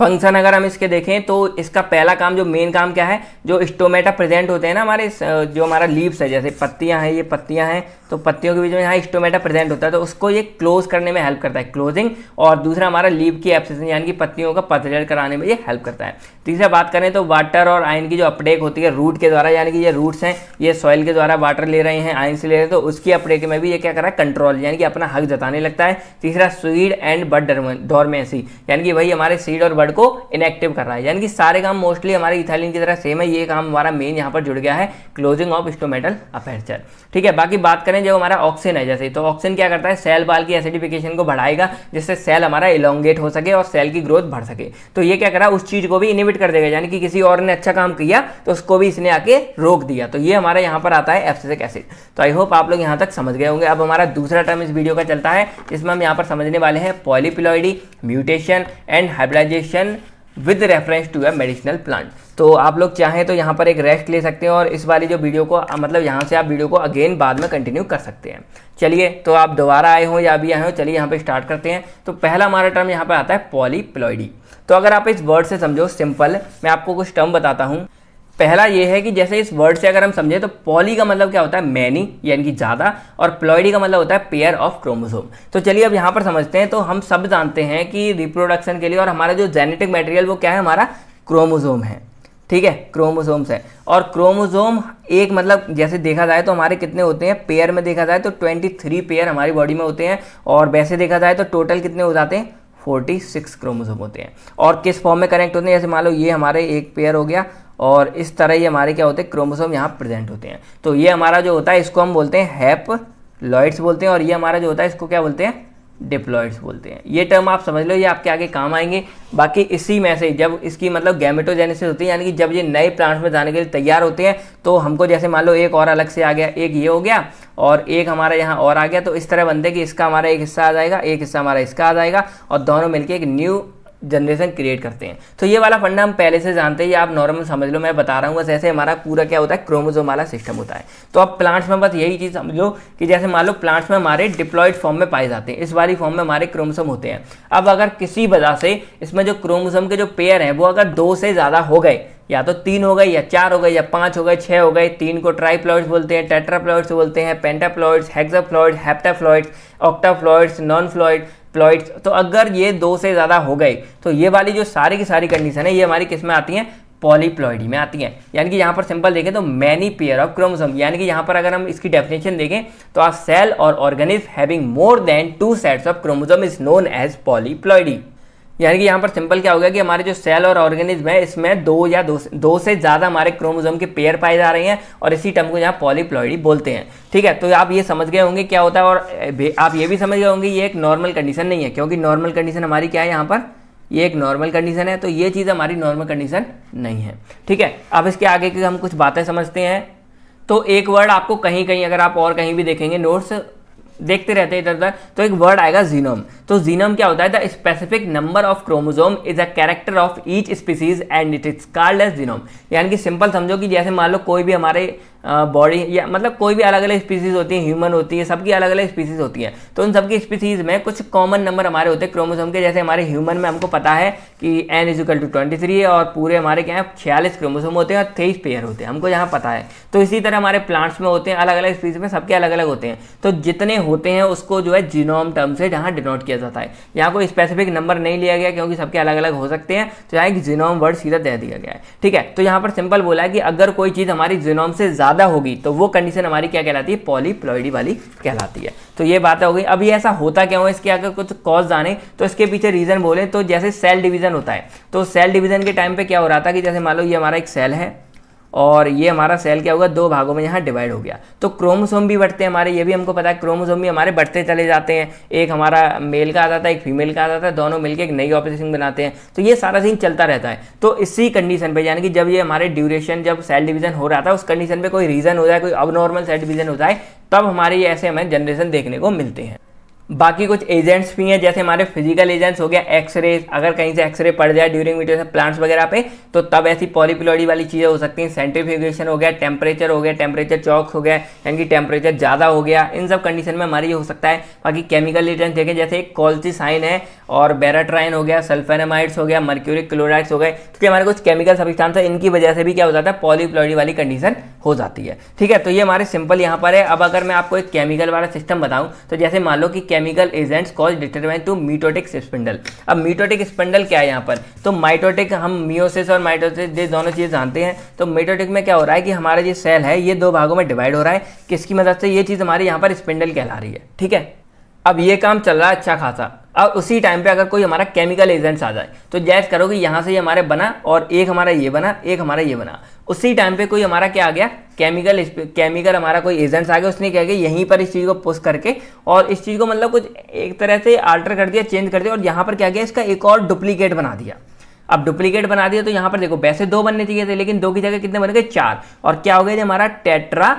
फंक्शन अगर हम इसके देखें तो इसका पहला काम जो मेन काम क्या है जो स्टोमेटा प्रेजेंट होते हैं ना हमारे जो हमारा लीव्स है जैसे पत्तियां हैं ये पत्तियां हैं तो पत्तियों के बीच में यहाँ स्टोमेटा प्रेजेंट होता है तो उसको ये क्लोज करने में हेल्प करता है क्लोजिंग और दूसरा हमारा लीव की एप्सेशन यानी कि पत्तियों का पतझड़ कराने में ये हेल्प करता है तीसरा बात करें तो वाटर और आयन की जो अपडेक होती है रूट के द्वारा यानी कि ये रूट्स हैं ये सॉइल के द्वारा वाटर ले रहे हैं आयन से ले रहे हैं तो उसकी अपडेक में भी ये क्या कर रहा है कंट्रोल यानी कि अपना हक जताने लगता है तीसरा सीड एंड बड डॉर्मेसी यानी कि वही हमारे सीड और बड मेथड को इनएक्टिव कर रहा है यानी कि सारे काम मोस्टली हमारे इथाइलिन की तरह सेम है ये काम हमारा मेन यहाँ पर जुड़ गया है क्लोजिंग ऑफ स्टोमेटल अपेरचर ठीक है बाकी बात करें जब हमारा ऑक्सीजन है जैसे तो ऑक्सीजन क्या करता है सेल बाल की एसिडिफिकेशन को बढ़ाएगा जिससे सेल हमारा इलोंगेट हो सके और सेल की ग्रोथ बढ़ सके तो ये क्या करा उस चीज़ को भी इनिविट कर देगा यानी कि किसी और ने अच्छा काम किया तो उसको भी इसने आके रोक दिया तो ये हमारा यहाँ पर आता है एप्सिक एसिड तो आई होप आप लोग यहाँ तक समझ गए होंगे अब हमारा दूसरा टर्म इस वीडियो का चलता है इसमें हम यहाँ पर समझने वाले हैं polyploidy mutation and hybridisation plantation with reference to a medicinal plant तो आप लोग चाहें तो यहाँ पर एक रेस्ट ले सकते हैं और इस वाली जो वीडियो को मतलब यहाँ से आप वीडियो को अगेन बाद में कंटिन्यू कर सकते हैं चलिए तो आप दोबारा आए हो या अभी आए हो चलिए यहाँ पे स्टार्ट करते हैं तो पहला हमारा टर्म यहाँ पर आता है पॉलीप्लॉइडी तो अगर आप इस वर्ड से समझो सिंपल मैं आपको कुछ टर्म बताता हूँ पहला ये है कि जैसे इस वर्ड से अगर हम समझे तो पॉली का मतलब क्या होता है मैनी यानी कि ज़्यादा और प्लॉयडी का मतलब होता है पेयर ऑफ क्रोमोसोम तो चलिए अब यहां पर समझते हैं तो हम सब जानते हैं कि रिप्रोडक्शन के लिए और हमारा जो जेनेटिक मटेरियल वो क्या है हमारा क्रोमोजोम है ठीक है क्रोमोसोम्स है और क्रोमोजोम एक मतलब जैसे देखा जाए तो हमारे कितने होते हैं पेयर में देखा जाए तो 23 पेयर हमारी बॉडी में होते हैं और वैसे देखा जाए तो टोटल कितने हो जाते हैं 46 क्रोमोसोम होते हैं और किस फॉर्म में कनेक्ट होते हैं जैसे मान लो ये हमारे एक पेयर हो गया और इस तरह ही हमारे क्या होते हैं क्रोमोसोम यहाँ प्रेजेंट होते हैं तो ये हमारा जो होता है इसको हम बोलते हैं हैप लॉइड्स बोलते हैं और ये हमारा जो होता है इसको क्या बोलते हैं डिप्लॉइड्स बोलते हैं ये टर्म आप समझ लो ये आपके आगे काम आएंगे बाकी इसी में से जब इसकी मतलब गैमेटोजेनेसिस होती है यानी कि जब ये नए प्लांट्स में जाने के लिए तैयार होते हैं तो हमको जैसे मान लो एक और अलग से आ गया एक ये हो गया और एक हमारा यहाँ और आ गया तो इस तरह बनते कि इसका हमारा एक हिस्सा आ जाएगा एक हिस्सा हमारा इसका आ जाएगा और दोनों मिलकर एक न्यू जनरेशन क्रिएट करते हैं तो ये वाला फंडा हम पहले से जानते हैं ये आप नॉर्मल समझ लो मैं बता रहा हूँ बस ऐसे हमारा पूरा क्या होता है क्रोमोजोम वाला सिस्टम होता है तो अब प्लांट्स में बस यही चीज़ समझ लो कि जैसे मान लो प्लांट्स में हमारे डिप्लॉयड फॉर्म में पाए जाते हैं इस वाली फॉर्म में हमारे क्रोमोसोम होते हैं अब अगर किसी वजह से इसमें जो क्रोमोसोम के जो पेयर हैं वो अगर दो से ज़्यादा हो गए या तो तीन हो गए या चार हो गए या पाँच हो गए छः हो गए तीन को ट्राईप्लॉइड्स बोलते हैं टेट्राप्लॉइड्स बोलते हैं पेंटाप्लॉइड्स हेक्साप्लॉइड्स हेप्टाप्लॉइड्स ऑक्टाफ्लॉइड्स नॉन फ्लॉइड प्लॉइड्स तो अगर ये दो से ज़्यादा हो गए तो ये वाली जो सारी की सारी कंडीशन है ये हमारी किस में आती है पॉलीप्लॉइडी में आती है यानी कि यहाँ पर सिंपल देखें तो मैनी पेयर ऑफ क्रोमोसोम यानी कि यहाँ पर अगर हम इसकी डेफिनेशन देखें तो आप सेल और organism having more than two sets of chromosome is known as polyploidy यानी कि यहाँ पर सिंपल क्या हो गया कि हमारे जो सेल और ऑर्गेनिज्म है इसमें दो या दो, दो से ज़्यादा हमारे क्रोमोजोम के पेयर पाए जा रहे हैं और इसी टर्म को यहाँ पॉलीप्लॉइडी बोलते हैं ठीक है तो आप ये समझ गए होंगे क्या होता है और आप ये भी समझ गए होंगे ये एक नॉर्मल कंडीशन नहीं है क्योंकि नॉर्मल कंडीशन हमारी क्या है यहाँ पर ये एक नॉर्मल कंडीशन है तो ये चीज़ हमारी नॉर्मल कंडीशन नहीं है ठीक है अब इसके आगे की हम कुछ बातें समझते हैं तो एक वर्ड आपको कहीं कहीं अगर आप और कहीं भी देखेंगे नोट्स देखते रहते हैं इधर उधर तो एक वर्ड आएगा जीनोम तो जीनोम क्या होता है the specific number of chromosome is a character of each species and it is called as genome यानी कि सिंपल समझो कि जैसे मान लो कोई भी हमारे बॉडी या मतलब कोई भी अलग अलग स्पीसीज होती है ह्यूमन होती है सबकी अलग अलग स्पीसीज होती है तो उन सबकी स्पीसीज में कुछ कॉमन नंबर हमारे होते हैं क्रोमोसोम के जैसे हमारे ह्यूमन में हमको पता है कि N is equal to twenty three है और पूरे हमारे क्या है छियालीस क्रोमोसोम होते हैं और तेईस पेयर होते हैं हमको यहाँ पता है तो इसी तरह हमारे प्लांट्स में होते हैं अलग अलग स्पीसीज में सबके अलग अलग होते हैं तो जितने होते हैं उसको जो है जीनोम टर्म से जहाँ डिनोट किया जाता है यहाँ कोई स्पेसिफिक नंबर नहीं लिया गया क्योंकि सबके अलग अलग हो सकते हैं तो यहाँ एक जीनोम वर्ड सीधा दे दिया गया है ठीक है तो यहाँ पर सिंपल बोला है कि अगर कोई चीज़ हमारी जीनोम से ज़्यादा ज़्यादा होगी तो वो कंडीशन हमारी क्या कहलाती है पॉलीप्लॉइडी वाली कहलाती है तो ये बात हो गई अब ये ऐसा होता क्या हो इसके अगर कुछ कॉज जाने तो इसके पीछे रीज़न बोले तो जैसे सेल डिवीज़न होता है तो सेल डिवीज़न के टाइम पे क्या हो रहा था कि जैसे मान लो ये हमारा एक सेल है और ये हमारा सेल क्या होगा दो भागों में यहाँ डिवाइड हो गया तो क्रोमोसोम भी बढ़ते हैं हमारे ये भी हमको पता है क्रोमोसोम भी हमारे बढ़ते चले जाते हैं एक हमारा मेल का आ जाता है एक फीमेल का आ जाता है दोनों मिलकर एक नई ऑपरेशन बनाते हैं तो ये सारा सीन चलता रहता है तो इसी कंडीशन पर यानी कि जब ये हमारे ड्यूरेशन जब सेल डिवीजन हो रहा था उस कंडीशन पर कोई रीज़न हो जाए कोई अब नॉर्मल सेल डिवीजन हो जाए तब हमारे ये ऐसे हमें जनरेशन देखने को मिलते हैं बाकी कुछ एजेंट्स भी हैं जैसे हमारे फिजिकल एजेंट्स हो गया एक्सरे अगर कहीं से एक्सरे पड़ जाए ड्यूरिंग वीडियो प्लांट्स वगैरह पे तो तब ऐसी पॉलीप्लोडी वाली चीज़ें हो सकती हैं सेंट्रीफिकेशन हो गया टेम्परेचर हो गया टेम्परेचर चौक हो गया यानी कि टेम्परेचर ज़्यादा हो गया इन सब कंडीशन में हमारी ये हो सकता है बाकी केमिकल एजेंट्स देखें जैसे एक कॉल्सिसाइन है और बेराट्राइन हो गया सल्फेनामाइड्स हो गया मर्क्यूरिक क्लोराइड्स हो गए क्योंकि हमारे कुछ केमिकल स्थान है इनकी वजह से भी क्या हो जाता है पॉलीप्लोडी वाली कंडीशन हो जाती है ठीक है तो ये हमारे सिंपल यहाँ पर है अब अगर मैं आपको एक केमिकल वाला सिस्टम बताऊँ तो जैसे मान लो कि chemical agents cause determine to mitotic spindle अब मीटोटिक स्पिंडल क्या है यहाँ पर तो माइटोटिक हम मियोसिस और माइटोसिस ये दोनों चीज़ जानते हैं तो मीटोटिक में क्या हो रहा है कि हमारा ये सेल है ये दो भागों में डिवाइड हो रहा है किसकी मदद से ये चीज़ हमारी यहाँ पर स्पिंडल कहला रही है ठीक है अब ये काम चल रहा है अच्छा खासा और उसी टाइम पे अगर कोई हमारा केमिकल एजेंट्स आ जाए तो जैस करो कि यहाँ से ये हमारे बना और एक हमारा ये बना एक हमारा ये बना उसी टाइम पे कोई हमारा क्या आ गया केमिकल केमिकल हमारा कोई एजेंट्स आ गया उसने क्या किया यहीं पर इस चीज़ को पुश करके और इस चीज़ को मतलब कुछ एक तरह से आल्टर कर दिया चेंज कर दिया और यहाँ पर क्या किया इसका एक और डुप्लीकेट बना दिया अब डुप्लीकेट बना दिया तो यहाँ पर देखो वैसे दो बनने चाहिए थे लेकिन दो की जगह कितने बन गए चार और क्या हो गया हमारा टेट्रा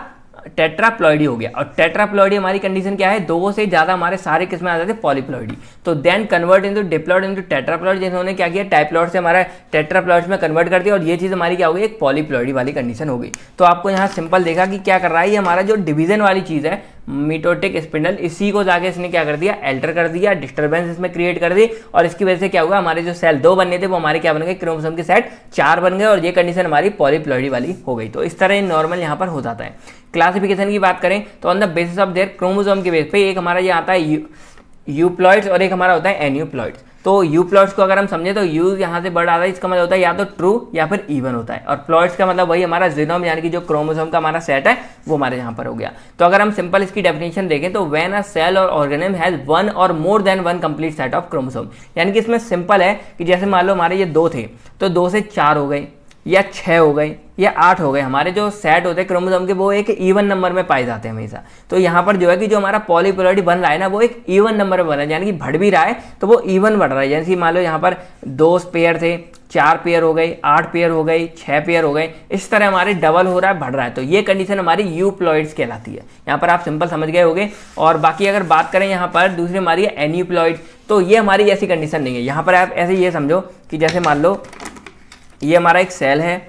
टेट्राप्लॉयडी हो गया और टेट्राप्लॉयडी हमारी कंडीशन क्या है दो से ज़्यादा हमारे सारे किस्में आ जाते हैं पॉलीप्लॉयडी तो then convert into diploid into tetraploid जिन्होंने क्या किया टाइप्लॉयड से हमारा टेट्राप्लॉयड्स में कन्वर्ट कर दिया और ये चीज़ हमारी क्या हो गई एक पॉलीप्लॉयडी वाली कंडीशन हो गई तो आपको यहाँ सिंपल देखा कि क्या कर रहा है ये हमारा जो डिवीजन वाली चीज़ है मीटोटिक स्पिंडल इसी को जाके इसने क्या कर दिया एल्टर कर दिया डिस्टर्बेंस इसमें क्रिएट कर दी और इसकी वजह से क्या हुआ हमारे जो सेल दो बनने थे वो हमारे क्या बन गए क्रोमोसोम के सेट चार बन गए और ये कंडीशन हमारी पॉलीप्लॉडी वाली हो गई तो इस तरह नॉर्मल यहाँ पर हो जाता है क्लासिफिकेशन की बात करें तो on the basis of their chromosome के बेस पे एक हमारा ये आता है यूप्लॉइड्स और एक हमारा होता है एन्यूप्लॉइड्स तो यू प्लॉट्स को अगर हम समझे तो यू यहाँ से बड़ा आता है इसका मतलब होता है या तो ट्रू या फिर इवन होता है और प्लॉट्स का मतलब वही हमारा जीनोम यानी कि जो क्रोमोसोम का हमारा सेट है वो हमारे यहाँ पर हो गया तो अगर हम सिंपल इसकी डेफिनेशन देखें तो वेन अ सेल और ऑर्गेनिम हैज वन और more than one complete set of chromosome यानी कि इसमें सिंपल है कि जैसे मान लो हमारे ये दो थे तो दो से चार हो गए या छः हो गए या आठ हो गए हमारे जो सेट होते हैं क्रोमोजोम के वो एक ईवन नंबर में पाए जाते हैं हमेशा तो यहाँ पर जो है कि जो हमारा पॉलीपोलरिटी बन रहा है ना वो एक ईवन नंबर में बन रहा है यानी कि बढ़ भी रहा है तो वो ईवन बढ़ रहा है जैसे मान लो यहाँ पर दो पेयर थे चार पेयर हो गए आठ पेयर हो गए छः पेयर हो गए इस तरह हमारे डबल हो रहा है बढ़ रहा है तो ये कंडीशन हमारी यूप्लॉइड्स कहलाती है यहाँ पर आप सिंपल समझ गए होगे और बाकी अगर बात करें यहाँ पर दूसरी हमारी एन्यूप्लॉइड तो ये हमारी ऐसी कंडीशन नहीं है यहाँ पर आप ऐसे ये समझो कि जैसे मान लो ये हमारा एक सेल है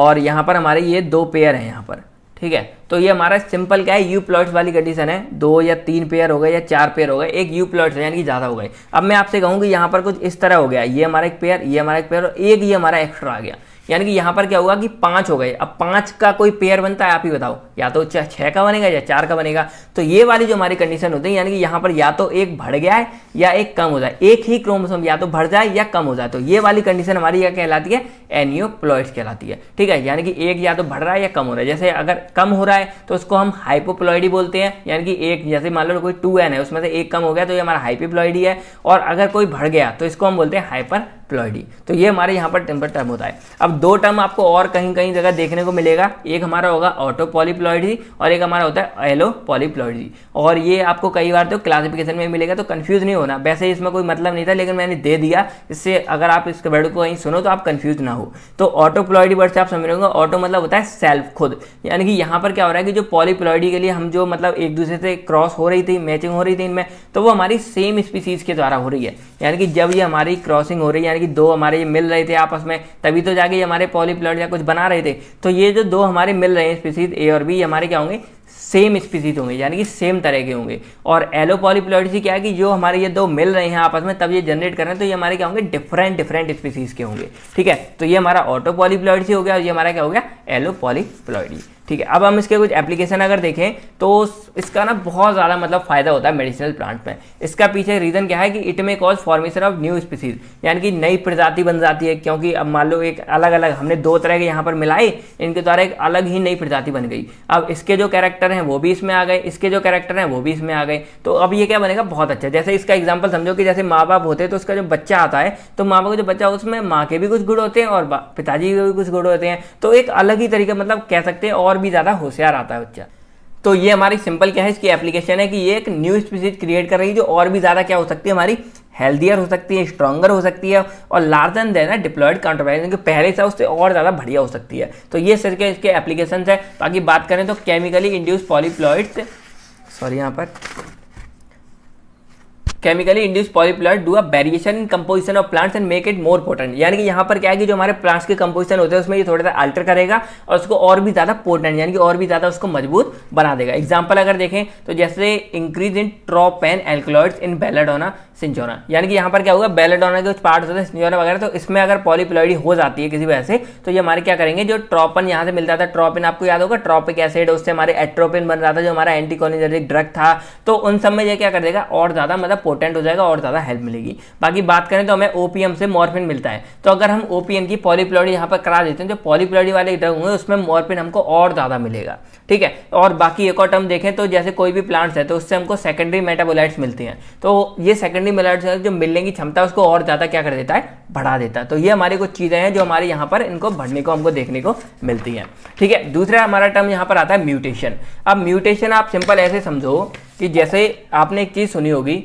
और यहाँ पर हमारे ये दो पेयर हैं यहाँ पर ठीक है तो ये हमारा सिंपल क्या है यू प्लॉट्स वाली कंडीशन है दो या तीन पेयर हो गए या चार पेयर हो गए एक यू प्लॉट्स है यानी कि ज़्यादा हो गए अब मैं आपसे कहूँगी यहाँ पर कुछ इस तरह हो गया ये हमारा एक पेयर ये हमारा एक पेयर और एक ये हमारा एक्स्ट्रा आ गया यानी कि यहाँ पर क्या होगा कि पाँच हो गए अब पाँच का कोई पेयर बनता है आप ही बताओ या तो छः का बनेगा या चार का बनेगा तो ये वाली जो हमारी कंडीशन होती है यानी कि यहाँ पर या तो एक बढ़ गया है या एक कम हो जाए एक ही क्रोमोसोम या तो बढ़ जाए या कम हो जाए तो ये वाली कंडीशन हमारी क्या कहलाती है प्लॉइड कहलाती है ठीक है यानी कि एक या तो बढ़ रहा है या कम हो रहा है जैसे अगर कम हो रहा है तो उसको हम हाइपोप्लॉइडी बोलते हैं यानी कि एक जैसे मान लो कोई टू है उसमें से एक कम हो गया तो ये हमारा हाइपोप्लॉइडी है और अगर कोई बढ़ गया तो इसको हम बोलते हैं हाइपर प्लॉयडी तो ये हमारे यहाँ पर टेम्पर टर्म होता है अब दो टर्म आपको और कहीं कहीं जगह देखने को मिलेगा एक हमारा होगा ऑटो पॉलीप्लॉयडी और एक हमारा होता है एलो पॉलीप्लॉयडी और ये आपको कई बार तो क्लासिफिकेशन में मिलेगा तो कन्फ्यूज नहीं होना वैसे इसमें कोई मतलब नहीं था लेकिन मैंने दे दिया इससे अगर आप इस वर्ड को कहीं सुनो तो आप कन्फ्यूज ना हो तो ऑटो प्लॉयडी वर्ड से आप समझ रहे ऑटो मतलब होता है सेल्फ खुद यानी कि यहाँ पर क्या हो रहा है कि जो पॉलीप्लॉयडी के लिए हम जो मतलब एक दूसरे से क्रॉस हो रही थी मैचिंग हो रही थी इनमें तो वो हमारी सेम स्पीसीज के द्वारा हो रही है यानी कि जब ये हमारी क्रॉसिंग हो रही है यानी कि दो हमारे ये मिल रहे थे आपस में तभी तो जाके ये हमारे पॉलीप्लॉट या कुछ बना रहे थे तो ये जो दो हमारे मिल रहे हैं स्पीसीज ए और बी हमारे क्या होंगे सेम स्पीसीज होंगे यानी कि सेम तरह के होंगे और एलो पॉलीप्लॉइडसी क्या है कि जो हमारे ये दो मिल रहे हैं आपस में तब ये जनरेट कर रहे हैं तो ये हमारे क्या होंगे डिफरेंट डिफरेंट स्पीसीज के होंगे ठीक है तो ये हमारा ऑटो पॉलीप्लॉइडसी हो गया और ये हमारा क्या हो गया एलो पॉलीप्लॉइडी ठीक है अब हम इसके कुछ एप्लीकेशन अगर देखें तो इसका ना बहुत ज़्यादा मतलब फायदा होता है मेडिसिनल प्लांट में इसका पीछे रीज़न क्या है कि it may cause formation of new species यानी कि नई प्रजाति बन जाती है क्योंकि अब मान लो एक अलग अलग हमने दो तरह के यहाँ पर मिलाए इनके द्वारा एक अलग ही नई प्रजाति बन गई अब इसके जो कैरेक्टर हैं वो भी इसमें आ गए इसके जो कैरेक्टर हैं वो भी इसमें आ गए तो अब ये क्या बनेगा बहुत अच्छा जैसे इसका एग्जाम्पल समझो कि जैसे माँ बाप होते हैं तो उसका जो बच्चा आता है तो माँ बाप का जो बच्चा उसमें माँ के भी कुछ गुड़ होते हैं और पिताजी के भी कुछ गुड़ होते हैं तो एक अलग ही तरीके मतलब कह सकते हैं और भी ज़्यादा होशियार आता है बच्चा तो ये हमारी सिंपल क्या है इसकी एप्लीकेशन है कि ये एक न्यू स्पीसीज क्रिएट कर रही है जो और भी ज़्यादा क्या हो सकती है हमारी हेल्दियर हो सकती है स्ट्रॉगर हो सकती है और लार्जन देन है डिप्लॉयड काउंटरवाइज पहले से उससे और ज़्यादा बढ़िया हो सकती है तो ये सर के इसके एप्लीकेशन है बाकी बात करें तो केमिकली इंड्यूस पॉलीप्लॉइड सॉरी यहाँ पर chemically induce polyploid do a variation in composition of plants and make it more potent यानी कि यहाँ पर क्या है कि जो हमारे प्लांट्स के कंपोजिशन होते हैं उसमें ये थोड़ा सा अल्टर करेगा और उसको और भी ज़्यादा पोटेंट यानी कि और भी ज़्यादा उसको मजबूत बना देगा एग्जाम्पल अगर देखें तो जैसे increase in tropane alkaloids in belladonna cinchona यानी कि यहाँ पर क्या होगा बेलाडोना के कुछ पार्ट होते हैं सिंचोना वगैरह तो इसमें अगर पॉलीप्लॉइडी हो जाती है किसी वजह से तो ये हमारे क्या करेंगे जो ट्रॉपन यहाँ से मिलता था ट्रॉपिन आपको याद होगा ट्रॉपिक एसिड उससे हमारे एट्रोपिन बन रहा था जो हमारा एंटी ड्रग था तो उन सब में यह क्या कर देगा और ज़्यादा मतलब पोटेंट हो जाएगा और ज़्यादा हेल्प मिलेगी बाकी बात करें तो हमें ओपीएम से मॉर्फिन मिलता है तो अगर हम ओपीएम की पॉलीप्लॉडी यहाँ पर करा देते हैं जो पॉलीप्लॉडी वाले ड्रग होंगे उसमें मॉर्फिन हमको और ज़्यादा मिलेगा ठीक है और बाकी एक और टर्म देखें तो जैसे कोई भी प्लांट्स है तो उससे हमको सेकेंडरी मेटाबोलाइट्स मिलती हैं तो ये सेकेंडरी मेटाबोलाइट्स जो मिलने की क्षमता उसको और ज़्यादा क्या कर देता है बढ़ा देता है तो ये हमारी कुछ चीज़ें हैं जो हमारे यहाँ पर इनको बढ़ने को हमको देखने को मिलती है ठीक है दूसरा हमारा टर्म यहाँ पर आता है म्यूटेशन अब म्यूटेशन आप सिंपल ऐसे समझो कि जैसे आपने एक चीज़ सुनी होगी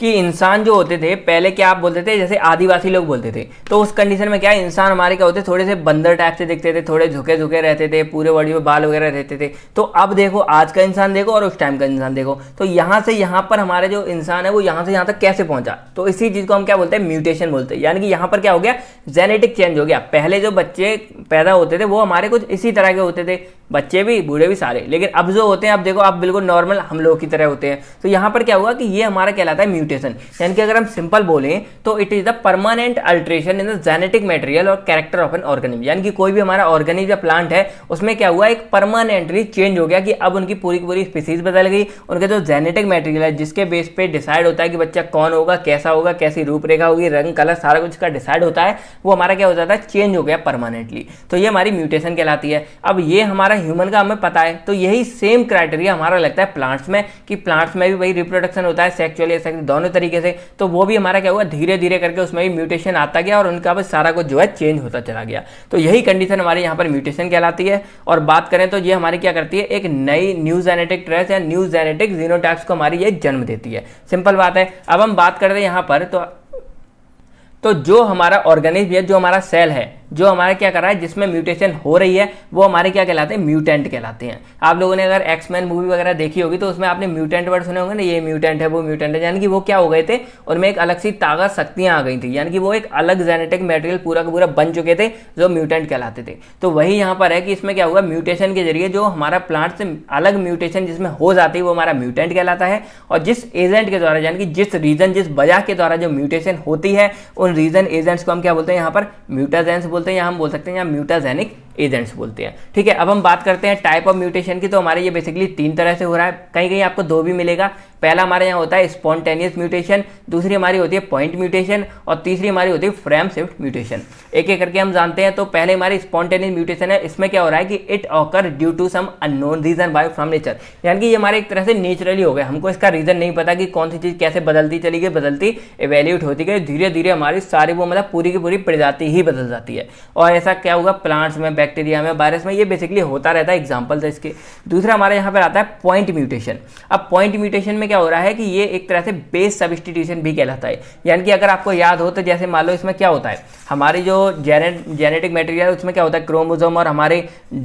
कि इंसान जो होते थे पहले क्या आप बोलते थे जैसे आदिवासी लोग बोलते थे तो उस कंडीशन में क्या इंसान हमारे क्या होते थोड़े से बंदर टाइप से दिखते थे थोड़े झुके झुके रहते थे पूरे बॉडी में बाल वगैरह रहते थे तो अब देखो आज का इंसान देखो और उस टाइम का इंसान देखो तो यहाँ से यहाँ पर हमारे जो इंसान है वो यहाँ से यहाँ तक कैसे पहुँचा तो इसी चीज़ को हम क्या बोलते हैं म्यूटेशन बोलते हैं यानी कि यहाँ पर क्या हो गया जेनेटिक चेंज हो गया पहले जो बच्चे पैदा होते थे वो हमारे कुछ इसी तरह के होते थे बच्चे भी बूढ़े भी सारे लेकिन अब जो होते हैं अब देखो आप बिल्कुल नॉर्मल हम लोग की तरह होते हैं तो यहाँ पर क्या हुआ कि ये हमारा कहलाता है म्यूटेशन यानी कि अगर हम सिंपल बोलें तो it is the permanent alteration in the genetic material और कैरेक्टर ऑफ एन ऑर्गेनिज्म यानी कि कोई भी हमारा ऑर्गेनिज या प्लांट है उसमें क्या हुआ एक परमानेंटली चेंज हो गया कि अब उनकी पूरी की पूरी स्पीसीज बदल गई उनका जो जेनेटिक मेटेरियल है जिसके बेस पे डिसाइड होता है कि बच्चा कौन होगा कैसा होगा कैसी रूपरेखा होगी रंग कलर सारा कुछ का डिसाइड होता है वो हमारा क्या हो जाता है चेंज हो गया परमानेंटली तो ये हमारी म्यूटेशन कहलाती है अब ये हमारा हमारा ह्यूमन का हमें पता है तो यही सेम क्राइटेरिया हमारा लगता है प्लांट्स में कि प्लांट्स में भी वही रिप्रोडक्शन होता है सेक्चुअली दोनों तरीके से तो वो भी हमारा क्या हुआ धीरे धीरे करके उसमें भी म्यूटेशन आता गया और उनका भी सारा कुछ जो है चेंज होता चला गया तो यही कंडीशन हमारे यहाँ पर म्यूटेशन कहलाती है और बात करें तो ये हमारी क्या करती है एक नई न्यू जेनेटिक ट्रेस या न्यू जेनेटिक जीनोटाइप्स को हमारी ये जन्म देती है सिंपल बात है अब हम बात करते हैं यहाँ पर तो तो जो हमारा ऑर्गेनिज्म है जो हमारा सेल है जो हमारा क्या कर रहा है जिसमें म्यूटेशन हो रही है वो हमारे क्या कहलाते हैं म्यूटेंट कहलाते हैं आप लोगों ने अगर एक्समैन मूवी वगैरह देखी होगी तो उसमें आपने म्यूटेंट वर्ड सुने होंगे ना ये म्यूटेंट है वो म्यूटेंट है यानी कि वो क्या हो गए थे उनमें एक अलग सी ताकत शक्तियां आ गई थी यानी कि वो एक अलग जेनेटिक मेटेरियल पूरा का पूरा बन चुके थे जो म्यूटेंट कहलाते थे तो वही यहाँ पर है कि इसमें क्या हुआ म्यूटेशन के जरिए जो हमारा प्लांट से अलग म्यूटेशन जिसमें हो जाती है वो हमारा म्यूटेंट कहलाता है और जिस एजेंट के द्वारा यानी कि जिस रीजन जिस वजह के द्वारा जो म्यूटेशन होती है उन रीजन एजेंट्स को हम क्या बोलते हैं यहाँ पर म्यूटाजेंस बोलते हैं या हम बोल सकते हैं या म्यूटाजेनिक एजेंट्स बोलते हैं ठीक है अब हम बात करते हैं टाइप ऑफ म्यूटेशन की तो हमारे ये बेसिकली तीन तरह से हो रहा है कहीं कहीं आपको दो भी मिलेगा पहला हमारे यहाँ होता है स्पॉन्टेनियस म्यूटेशन दूसरी हमारी होती है पॉइंट म्यूटेशन और तीसरी हमारी होती है फ्रेम शिफ्ट म्यूटेशन एक एक करके हम जानते हैं तो पहले हमारी स्पॉन्टेनियस म्यूटेशन है इसमें क्या हो रहा है कि it occur due to some unknown reason by from nature यानी कि ये हमारे एक तरह से नेचुरली हो गया हमको इसका रीजन नहीं पता कि कौन सी चीज़ कैसे बदलती चली गई बदलती एवेल्यूट होती गई धीरे धीरे हमारी सारी वो मतलब पूरी की पूरी प्रजाति ही बदल जाती है और ऐसा क्या होगा प्लांट्स में बैक्टीरिया में वायरस में ये बेसिकली होता रहता है एग्जाम्पल था तो इसके दूसरा हमारे यहाँ पर आता है पॉइंट म्यूटेशन अब पॉइंट म्यूटेशन में क्या हो रहा है कि ये एक तरह से बेस सब्सटीट्यूशन भी कहलाता है यानी कि अगर आपको याद हो तो जैसे मान लो इसमें क्या होता है हमारी जो जेने जेनेटिक मटेरियल उसमें क्या होता है क्रोमोजोम और हमारे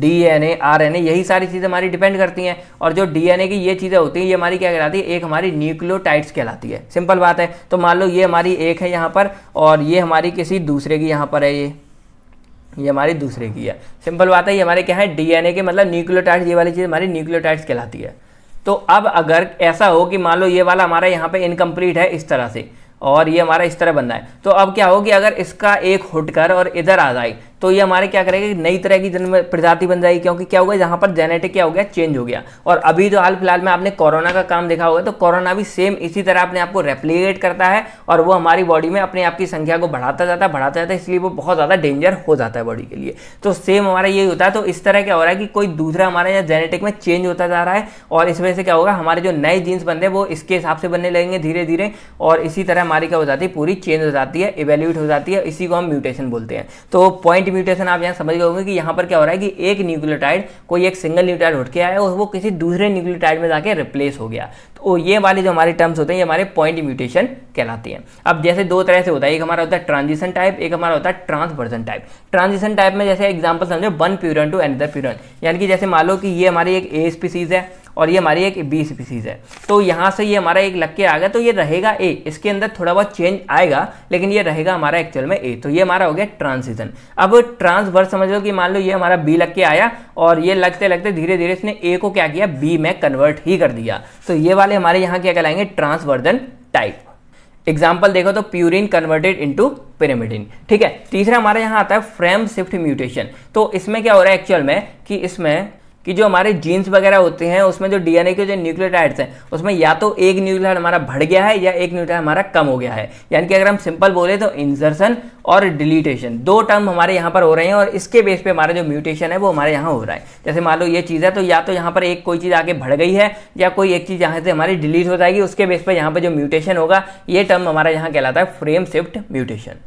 D N A R N A यही सारी चीज़ें हमारी डिपेंड करती हैं और जो डी एन ए की ये चीज़ें होती हैं ये हमारी क्या कहलाती है एक हमारी न्यूक्लियोटाइड्स कहलाती है सिंपल बात है तो मान लो ये हमारी एक है यहाँ पर और ये हमारी किसी दूसरे की यहाँ पर है ये ये हमारी दूसरे की है सिंपल बात है ये हमारे क्या है डीएनए के मतलब न्यूक्लियोटाइड्स ये वाली चीज़ हमारी न्यूक्लियोटाइड्स कहलाती है तो अब अगर ऐसा हो कि मान लो ये वाला हमारा यहाँ पे इनकम्प्लीट है इस तरह से और ये हमारा इस तरह बनना है तो अब क्या हो कि अगर इसका एक हुट कर और इधर आ जाए तो ये हमारे क्या करेगा नई तरह की जन्म प्रजाति बन जाएगी क्योंकि क्या होगा जहां पर जेनेटिक क्या हो गया चेंज हो गया और अभी जो तो हाल फिलहाल में आपने कोरोना का काम देखा होगा तो कोरोना भी सेम इसी तरह अपने आपको रेप्लीकेट करता है और वो हमारी बॉडी में अपने आपकी संख्या को बढ़ाता जाता है बढ़ाता जाता है इसलिए वो बहुत ज़्यादा डेंजर हो जाता है बॉडी के लिए तो सेम हमारा यही होता है तो इस तरह क्या हो रहा है कि कोई दूसरा हमारे यहाँ जेनेटिक में चेंज होता जा रहा है और इस वजह से क्या होगा हमारे जो नए जीन्स बन रहे हैं वो इसके हिसाब से बनने लगेंगे धीरे धीरे और इसी तरह हमारी क्या हो जाती है पूरी चेंज हो जाती है इवेल्यूट हो जाती है इसी को हम म्यूटेशन बोलते हैं तो पॉइंट की म्यूटेशन आप यहाँ समझ गए होंगे कि यहाँ पर क्या हो रहा है कि एक न्यूक्लियोटाइड कोई एक सिंगल न्यूक्लियोटाइड उठ के आया और वो किसी दूसरे न्यूक्लियोटाइड में जाके रिप्लेस हो गया तो ये वाले जो हमारे टर्म्स होते हैं ये हमारे पॉइंट म्यूटेशन कहलाती हैं अब जैसे दो तरह से होता है एक हमारा होता है ट्रांजिशन टाइप एक हमारा होता है ट्रांसवर्जन टाइप ट्रांजिशन टाइप में जैसे एग्जाम्पल समझो one purine to another purine यानी कि जैसे मान लो कि ये हमारी एक ए स्पीसीज है और ये हमारी एक बी स्पीसीज है तो यहाँ से ये हमारा एक लग के आ गया तो ये रहेगा ए इसके अंदर थोड़ा बहुत चेंज आएगा लेकिन ये रहेगा हमारा एक्चुअल में ए तो ये हमारा हो गया ट्रांसिजन अब ट्रांसवर्स समझ लो कि मान लो ये हमारा बी लग के आया और ये लगते लगते धीरे धीरे इसने ए को क्या किया बी में कन्वर्ट ही कर दिया तो ये वाले हमारे यहाँ क्या कहलाएंगे ट्रांसवर्धन टाइप एग्जाम्पल देखो तो प्यूरिन कन्वर्टेड इंटू पिरामिडिन ठीक है तीसरा हमारे यहाँ आता है फ्रेम शिफ्ट म्यूटेशन तो इसमें क्या हो रहा है एक्चुअल में कि इसमें कि जो हमारे जीन्स वगैरह होते हैं उसमें जो डीएनए के जो न्यूक्लियोटाइड्स हैं उसमें या तो एक न्यूक्लियोटाइड हमारा बढ़ गया है या एक न्यूक्लियोटाइड हमारा कम हो गया है यानी कि अगर हम सिंपल बोले तो इंसर्शन और डिलीटेशन दो टर्म हमारे यहाँ पर हो रहे हैं और इसके बेस पे हमारा जो म्यूटेशन है वो हमारे यहाँ हो रहा है जैसे मान लो ये चीज़ है तो या तो यहाँ पर एक कोई चीज़ आगे बढ़ गई है या कोई एक चीज़ यहाँ से हमारी डिलीट हो जाएगी उसके बेस पर यहाँ पर जो म्यूटेशन होगा ये टर्म हमारा यहाँ कहलाता है फ्रेम शिफ्ट म्यूटेशन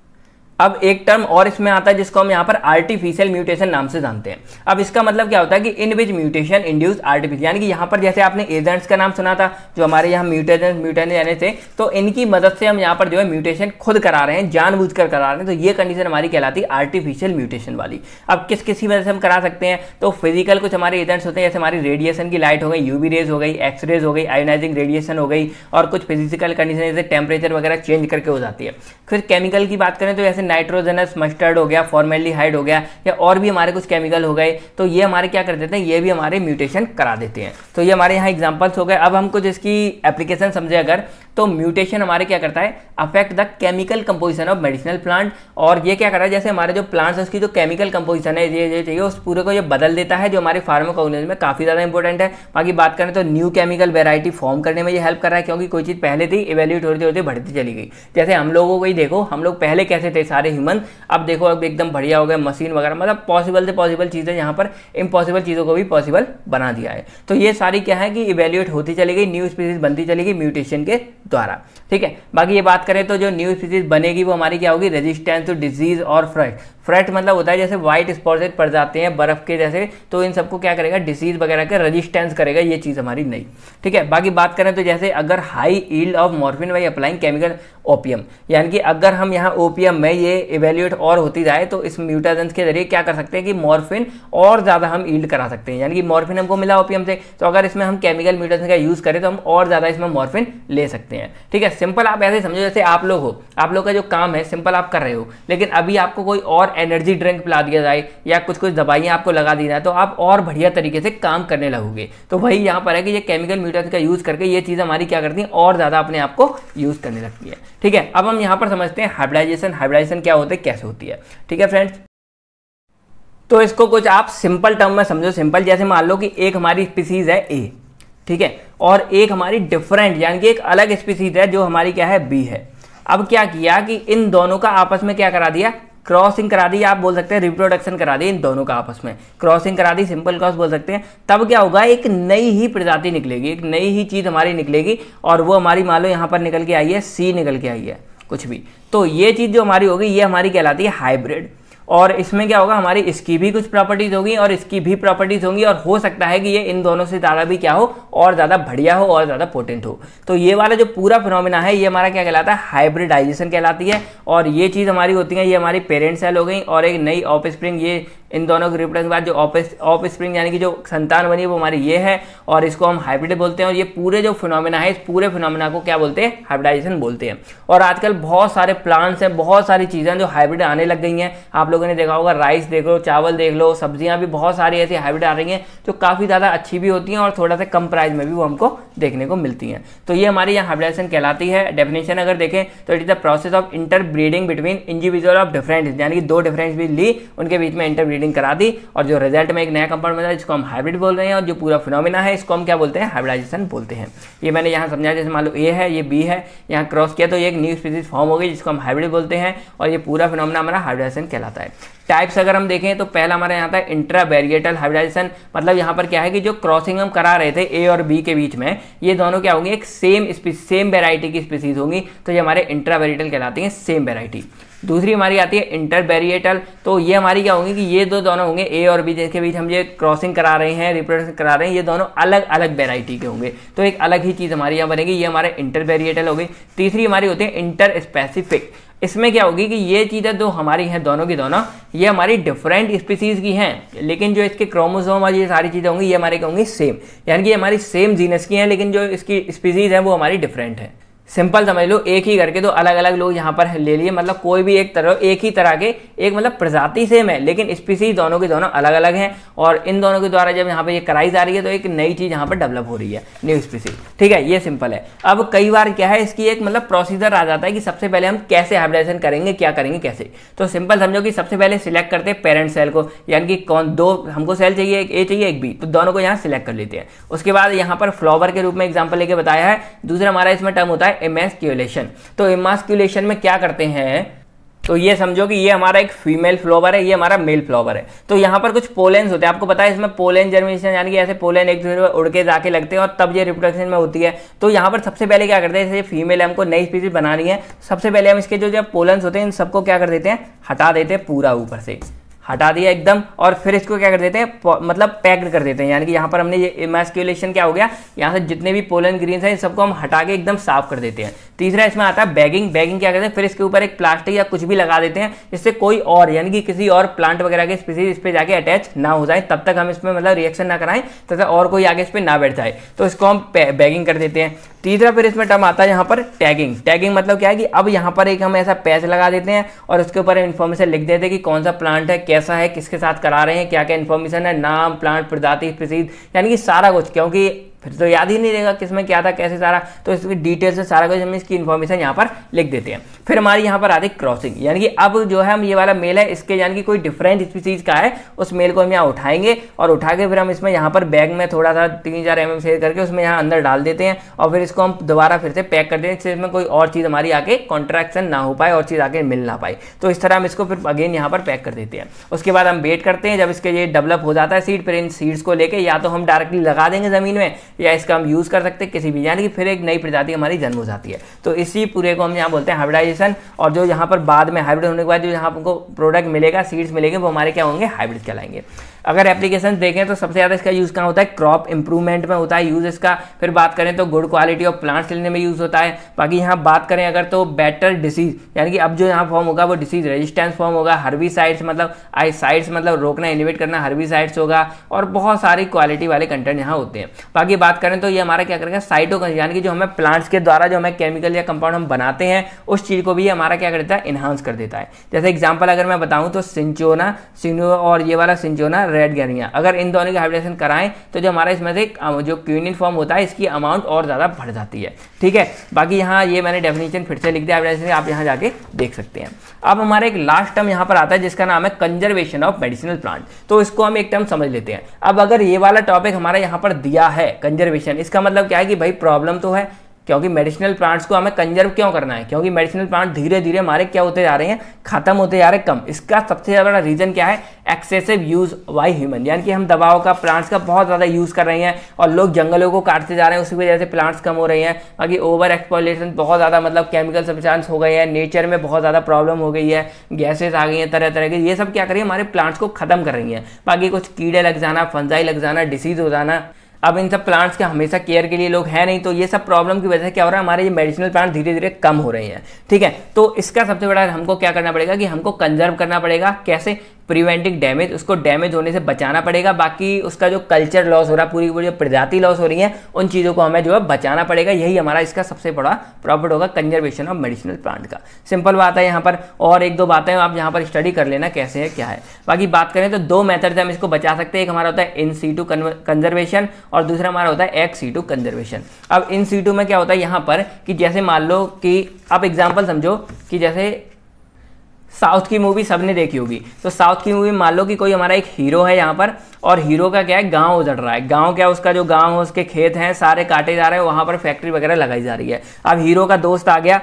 अब एक टर्म और इसमें आता है जिसको हम यहाँ पर आर्टिफिशियल म्यूटेशन नाम से जानते हैं अब इसका मतलब क्या होता है कि in which mutation induce artificial यानी कि यहाँ पर जैसे आपने एजेंट्स का नाम सुना था जो हमारे यहाँ म्यूटेशन म्यूटेन यानी थे तो इनकी मदद से हम यहाँ पर जो है म्यूटेशन खुद करा रहे हैं जानबूझकर करा रहे हैं तो ये कंडीशन हमारी कहलाती है आर्टिफिशियल म्यूटेशन वाली अब किस किसी वजह से हम करा सकते हैं तो फिजिकल कुछ हमारे एजेंट्स होते हैं जैसे हमारी रेडिएशन की लाइट हो गई यूवी रेज हो गई एक्स रेज हो गई आयोनाइजिंग रेडिएशन हो गई और कुछ फिजिकल कंडीशन जैसे टेम्परेचर वगैरह चेंज करके हो जाती है फिर केमिकल की बात करें तो ऐसे नाइट्रोजनस मस्टर्ड हो गया फॉर्मेलिहाइड हो गया या और भी हमारे कुछ केमिकल हो गए तो ये हमारे क्या कर देते हैं ये भी हमारे म्यूटेशन करा देते हैं तो ये हमारे यहाँ एग्जाम्पल्स हो गए अब हम कुछ इसकी एप्लीकेशन समझे अगर तो म्यूटेशन हमारे क्या करता है affect the chemical composition of medicinal plant और ये क्या करता है जैसे हमारे जो प्लांट्स उसकी जो केमिकल कंपोजिशन है ये चाहिए उस पूरे को ये बदल देता है जो हमारे फार्माकोलॉजी में काफ़ी ज़्यादा इंपॉर्टेंट है बाकी बात करें तो न्यू केमिकल वेराइटी फॉर्म करने में ये हेल्प कर रहा है क्योंकि कोई चीज़ पहले थी इवेल्यूट होती होती बढ़ती चली गई जैसे हम लोगों को ही देखो हम लोग पहले कैसे थे सारे ह्यूमन अब देखो अब एकदम बढ़िया हो गया मशीन वगैरह मतलब पॉसिबल से पॉसिबल चीज़ें यहाँ पर इम्पॉसिबल चीज़ों को भी पॉसिबल बना दिया है तो ये सारी क्या है कि इवेल्यूएट होती चली गई न्यू स्पीसीज बनती चली गई म्यूटेशन के द्वारा ठीक है बाकी ये बात करें तो जो न्यू स्पीसीज बनेगी वो हमारी क्या होगी रेजिस्टेंस टू डिजीज और फ्रस्ट फ्रेट मतलब होता है जैसे व्हाइट स्पॉटेड पड़ जाते हैं बर्फ़ के जैसे तो इन सबको क्या करेगा डिसीज़ वगैरह का रजिस्टेंस करेगा ये चीज़ हमारी नहीं ठीक है बाकी बात करें तो जैसे अगर high yield of morphine by applying chemical OPM यानी कि अगर हम यहाँ ओपीएम में ये इवेल्यूएट और होती जाए तो इस म्यूटाजेंस के जरिए क्या कर सकते हैं कि मॉर्फिन और ज़्यादा हम ईल्ड करा सकते हैं यानी कि मॉर्फिन हमको मिला ओपीएम से तो अगर इसमें हम केमिकल म्यूटेशन का यूज़ करें तो हम और ज़्यादा इसमें मॉर्फिन ले सकते हैं ठीक है सिंपल आप ऐसे समझो जैसे आप लोग हो आप लोग का जो काम है सिंपल आप कर रहे हो लेकिन अभी आपको कोई और एनर्जी ड्रिंक पिला दिया जाए या कुछ कुछ दवाइयाँ आपको लगा दी जाए तो आप और बढ़िया तरीके से काम करने लगोगे तो वही यहाँ पर है कि ये केमिकल म्यूटेंट का यूज़ करके ये चीज़ हमारी क्या करती है और ज़्यादा अपने आप को यूज़ करने लगती है ठीक है अब हम यहाँ पर समझते हैं हाइब्राइजेशन हाइब्राइजेशन क्या होता है कैसे होती है ठीक है फ्रेंड्स तो इसको कुछ आप सिंपल टर्म में समझो सिंपल जैसे मान लो कि एक हमारी स्पीसीज है ए ठीक है और एक हमारी डिफरेंट यानी कि एक अलग स्पीसीज है जो हमारी क्या है बी है अब क्या किया कि इन दोनों का आपस में क्या करा दिया क्रॉसिंग करा दी आप बोल सकते हैं रिप्रोडक्शन करा दी इन दोनों का आपस में क्रॉसिंग करा दी सिंपल क्रॉस बोल सकते हैं तब क्या होगा एक नई ही प्रजाति निकलेगी एक नई ही चीज़ हमारी निकलेगी और वो हमारी मान लो यहाँ पर निकल के आई है सी निकल के आई है कुछ भी तो ये चीज़ जो हमारी होगी ये हमारी कहलाती है हाइब्रिड और इसमें क्या होगा हमारी इसकी भी कुछ प्रॉपर्टीज़ होगी और इसकी भी प्रॉपर्टीज़ होंगी और हो सकता है कि ये इन दोनों से ज़्यादा भी क्या हो और ज़्यादा बढ़िया हो और ज़्यादा पोटेंट हो तो ये वाला जो पूरा फिनोमिना है ये हमारा क्या कहलाता है हाइब्रिडाइजेशन कहलाती है और ये चीज़ हमारी होती है ये हमारी पेरेंट सेल हो गई और एक नई ऑफ स्प्रिंग ये इन दोनों के रिप्रोडक्शन के बाद जो ऑफ स्प्रिंग यानी कि जो संतान बनी है वो हमारी ये है और इसको हम हाइब्रिड बोलते हैं और ये पूरे जो फिनोमिना है इस पूरे फिनोमिना को क्या बोलते हैं हाइब्रिडाइजेशन बोलते हैं और आजकल बहुत सारे प्लांट्स हैं बहुत सारी चीज़ें जो हाइब्रिड आने लग गई हैं आप लोगों ने देखा होगा राइस देख लो चावल देख लो सब्जियाँ भी बहुत सारी ऐसी हाइब्रिड आ रही हैं जो काफ़ी ज़्यादा अच्छी भी होती हैं और थोड़ा सा कम प्राइस में भी वो हमको देखने को मिलती हैं तो ये हमारी यहाँ हाइब्रिडाइजेशन कहलाती है डेफिनेशन अगर देखें तो it is the process of interbreeding between individual of different यानी कि दो डिफरेंस भी ली उनके बीच में इंटरब्रीडिंग ब्रीडिंग करा दी और जो रिजल्ट में एक नया कंपाउंड मिला जिसको हम हाइब्रिड बोल रहे हैं और जो पूरा फिनोमिना है इसको हम क्या बोलते हैं हाइब्रिडाइजेशन बोलते हैं ये मैंने यहाँ समझाया जैसे मान लो ए है ये बी है यहाँ क्रॉस किया तो ये एक न्यू स्पीसीज फॉर्म हो गई जिसको हम हाइब्रिड बोलते हैं और ये पूरा फिनोमिना हमारा हाइब्रिडाइजेशन कहलाता है टाइप्स अगर हम देखें तो पहला हमारा यहाँ था इंट्रा बैरिएटल हाइब्रिडाइजेशन मतलब यहाँ पर क्या है कि जो क्रॉसिंग हम करा रहे थे ए और बी के बीच में ये दोनों क्या होंगे एक सेम स्पीसी सेम वेराइटी की स्पीसीज होंगी तो ये हमारे इंट्रा बैरिएटल कहलाती हैं सेम वेराइटी दूसरी हमारी आती है इंटरबेरिएटल तो ये हमारी क्या होंगी कि ये दो दोनों होंगे ए और बी जिसके बीच हम ये क्रॉसिंग करा रहे हैं रिप्रोडक्शन करा रहे हैं ये दोनों अलग अलग वेराइटी के होंगे तो एक अलग ही चीज़ हमारी यहाँ बनेगी ये हमारे इंटरबेरिएटल हो गई तीसरी हमारी होती है इंटर स्पेसिफिक इसमें क्या होगी कि ये चीज़ें जो हमारी हैं दोनों की दोनों ये हमारी डिफरेंट स्पीसीज़ की हैं लेकिन जो इसके क्रोमोसोम और ये सारी चीज़ें होंगी ये हमारे क्या होंगी सेम यानी कि हमारी सेम जीनस की हैं लेकिन जो इसकी स्पीसीज़ हैं वो हमारी डिफरेंट है सिंपल समझ लो एक ही घर के तो अलग अलग लोग यहाँ पर ले लिए मतलब कोई भी एक तरह एक ही तरह के एक मतलब प्रजाति सेम है लेकिन स्पीसीज दोनों के दोनों अलग अलग हैं और इन दोनों के द्वारा जब यहाँ पे ये कराई जा रही है तो एक नई चीज़ यहाँ पर डेवलप हो रही है न्यू स्पीसीज ठीक है ये सिंपल है अब कई बार क्या है इसकी एक मतलब प्रोसीजर आ जाता है कि सबसे पहले हम कैसे हाइब्रेशन करेंगे क्या करेंगे कैसे तो सिंपल समझो कि सबसे पहले सिलेक्ट करते हैं पेरेंट सेल को यानी कि कौन दो हमको सेल चाहिए एक ए चाहिए एक बी तो दोनों को यहाँ सिलेक्ट कर लेते हैं उसके बाद यहाँ पर फ्लॉवर के रूप में एग्जाम्पल लेके बताया है दूसरा हमारा इसमें टर्म होता है है इमेस्क्यूलेशन तो इमास्क्यूलेशन में क्या करते हैं तो ये समझो कि ये हमारा एक फीमेल फ्लावर है ये हमारा मेल फ्लावर है तो यहाँ पर कुछ पोलेंस होते हैं आपको पता है इसमें पोलेन जर्मिनेशन यानी कि ऐसे पोलेन एक दूसरे पर उड़ के जाके लगते हैं और तब ये रिप्रोडक्शन में होती है तो यहाँ पर सबसे पहले क्या करते हैं जैसे फीमेल हमको नई स्पीसीज बनानी है सबसे पहले हम इसके जो जो पोलेंस होते हैं इन सबको क्या कर देते हैं हटा देते हैं पूरा ऊपर से हटा दिया एकदम और फिर इसको क्या कर देते हैं मतलब पैक्ड कर देते हैं यानी कि यहाँ पर हमने ये इमेस्क्यूलेशन क्या हो गया यहाँ से जितने भी पोलन ग्रीन्स हैं इन सबको हम हटा के एकदम साफ कर देते हैं तीसरा इसमें आता है बैगिंग बैगिंग क्या करते हैं फिर इसके ऊपर एक प्लास्टिक या कुछ भी लगा देते हैं जिससे कोई और यानी कि किसी और प्लांट वगैरह के स्पीसीज इस पर जाके अटैच ना हो जाए तब तक हम इसमें मतलब रिएक्शन ना कराएं तथा और कोई आगे इस पर ना बैठ जाए तो इसको हम बैगिंग कर देते हैं तीसरा फिर इसमें टर्म आता है यहाँ पर टैगिंग टैगिंग मतलब क्या है कि अब यहाँ पर एक हम ऐसा पैच लगा देते हैं और उसके ऊपर इन्फॉर्मेशन लिख देते हैं कि कौन सा प्लांट है कैसा है किसके साथ करा रहे हैं क्या क्या इन्फॉर्मेशन है नाम प्लांट प्रजाति प्रसिद्ध यानी कि सारा कुछ क्योंकि फिर तो याद ही नहीं रहेगा किसमें क्या था कैसे सारा तो इसकी डिटेल से सारा कुछ हम इसकी इन्फॉर्मेशन यहाँ पर लिख देते हैं फिर हमारे यहाँ पर आती क्रॉसिंग यानी कि अब जो है हम ये वाला मेल है इसके यानी कि कोई डिफरेंट इस चीज़ का है उस मेल को हम यहाँ उठाएंगे और उठा के फिर हम इसमें यहाँ पर बैग में थोड़ा सा तीन चार एम शेयर करके उसमें यहाँ अंदर डाल देते हैं और फिर इसको हम दोबारा फिर से पैक कर देते हैं इसमें कोई और चीज़ हमारी आके कॉन्ट्रैक्शन ना हो पाए और चीज़ आके मिल ना पाए तो इस तरह हम इसको फिर अगेन यहाँ पर पैक कर देते हैं उसके बाद हम वेट करते हैं जब इसके ये डेवलप हो जाता है सीड फिर इन सीड्स को लेकर या तो हम डायरेक्टली लगा देंगे ज़मीन में या इसका हम यूज़ कर सकते हैं किसी भी यानी कि फिर एक नई प्रजाति हमारी जन्म हो जाती है तो इसी पूरे को हम यहाँ बोलते हैं हाइब्रिडाइजेशन और जो यहाँ पर बाद में हाइब्रिड होने के बाद जो यहाँ आपको प्रोडक्ट मिलेगा सीड्स मिलेंगे वो हमारे क्या होंगे हाइब्रिड कहलाएंगे अगर एप्लीकेशन देखें तो सबसे ज़्यादा इसका यूज़ कहाँ होता है क्रॉप इंप्रूवमेंट में होता है यूज़ इसका फिर बात करें तो गुड क्वालिटी ऑफ प्लांट्स लेने में यूज़ होता है बाकी यहाँ बात करें अगर तो बेटर डिसीज यानी कि अब जो यहाँ फॉर्म होगा वो डिसीज रेजिस्टेंस फॉर्म होगा साइड्स मतलब आई साइड्स मतलब रोकना इनिवेट करना साइड्स होगा और बहुत सारी क्वालिटी वाले कंटेंट यहाँ होते हैं बाकी बात करें तो ये हमारा क्या करेगा साइटो यानी कि जो हमें प्लांट्स के द्वारा जो हमें केमिकल या कंपाउंड हम बनाते हैं उस चीज़ को भी हमारा क्या कर देता है इन्हांस कर देता है जैसे एग्जाम्पल अगर मैं बताऊँ तो सिंचोना सिनो और ये वाला सिंचोना रेड गैनिया अगर इन दोनों की हाइब्रिडेशन कराएं तो जो हमारा इसमें से जो क्यूनिन फॉर्म होता है इसकी अमाउंट और ज़्यादा बढ़ जाती है ठीक है बाकी यहाँ ये मैंने डेफिनेशन फिर से लिख दिया हाइब्रिडेशन आप यहाँ जाके देख सकते हैं अब हमारा एक लास्ट टर्म यहाँ पर आता है जिसका नाम है कंजर्वेशन ऑफ मेडिसिनल प्लांट तो इसको हम एक टर्म समझ लेते हैं अब अगर ये वाला टॉपिक हमारा यहाँ पर दिया है कंजर्वेशन इसका मतलब क्या है कि भाई प्रॉब्लम तो है क्योंकि मेडिसिनल प्लांट्स को हमें कंजर्व क्यों करना है क्योंकि मेडिसिनल प्लांट धीरे धीरे हमारे क्या होते जा रहे हैं खत्म होते जा रहे हैं कम इसका सबसे बड़ा रीज़न क्या है एक्सेसिव यूज़ वाई ह्यूमन यानी कि हम दवाओं का प्लांट्स का बहुत ज़्यादा यूज़ कर रहे हैं और लोग जंगलों को काटते जा रहे हैं उसी वजह से प्लांट्स कम हो रहे हैं बाकी ओवर एक्सपोलेशन बहुत ज़्यादा मतलब केमिकल सब्सटेंस हो गए हैं नेचर में बहुत ज़्यादा प्रॉब्लम हो गई है गैसेज आ गई हैं तरह तरह की ये सब क्या कर रही है हमारे प्लांट्स को ख़त्म कर रही हैं बाकी कुछ कीड़े लग जाना फंजाई लग जाना डिसीज़ हो जाना अब इन सब प्लांट्स के हमेशा केयर के लिए लोग हैं नहीं तो ये सब प्रॉब्लम की वजह से क्या हो रहा है हमारे ये मेडिसिनल प्लांट धीरे धीरे कम हो रहे हैं ठीक है तो इसका सबसे बड़ा हमको क्या करना पड़ेगा कि हमको कंजर्व करना पड़ेगा कैसे प्रिवेंटिंग डैमेज उसको डैमेज होने से बचाना पड़ेगा बाकी उसका जो कल्चर लॉस हो रहा है पूरी पूरी जो प्रजाति लॉस हो रही है उन चीज़ों को हमें जो है बचाना पड़ेगा यही हमारा इसका सबसे बड़ा प्रॉफिट होगा कंजर्वेशन ऑफ मेडिसिनल प्लांट का सिंपल बात है यहाँ पर और एक दो बातें आप यहाँ पर स्टडी कर लेना कैसे है क्या है बाकी बात करें तो दो मेथड से हम इसको बचा सकते हैं एक हमारा होता है इन सी टू कंजर्वेशन और दूसरा हमारा होता है एक्स सी टू कंजर्वेशन अब इन सी टू में क्या होता है यहाँ पर कि जैसे मान लो कि आप एग्जाम्पल समझो कि जैसे साउथ की मूवी सबने देखी होगी तो साउथ की मूवी मान लो कि कोई हमारा एक हीरो है यहाँ पर और हीरो का क्या है गांव उजड़ रहा है गांव क्या उसका जो गांव है उसके खेत हैं सारे काटे जा रहे हैं वहाँ पर फैक्ट्री वगैरह लगाई जा रही है अब हीरो का दोस्त आ गया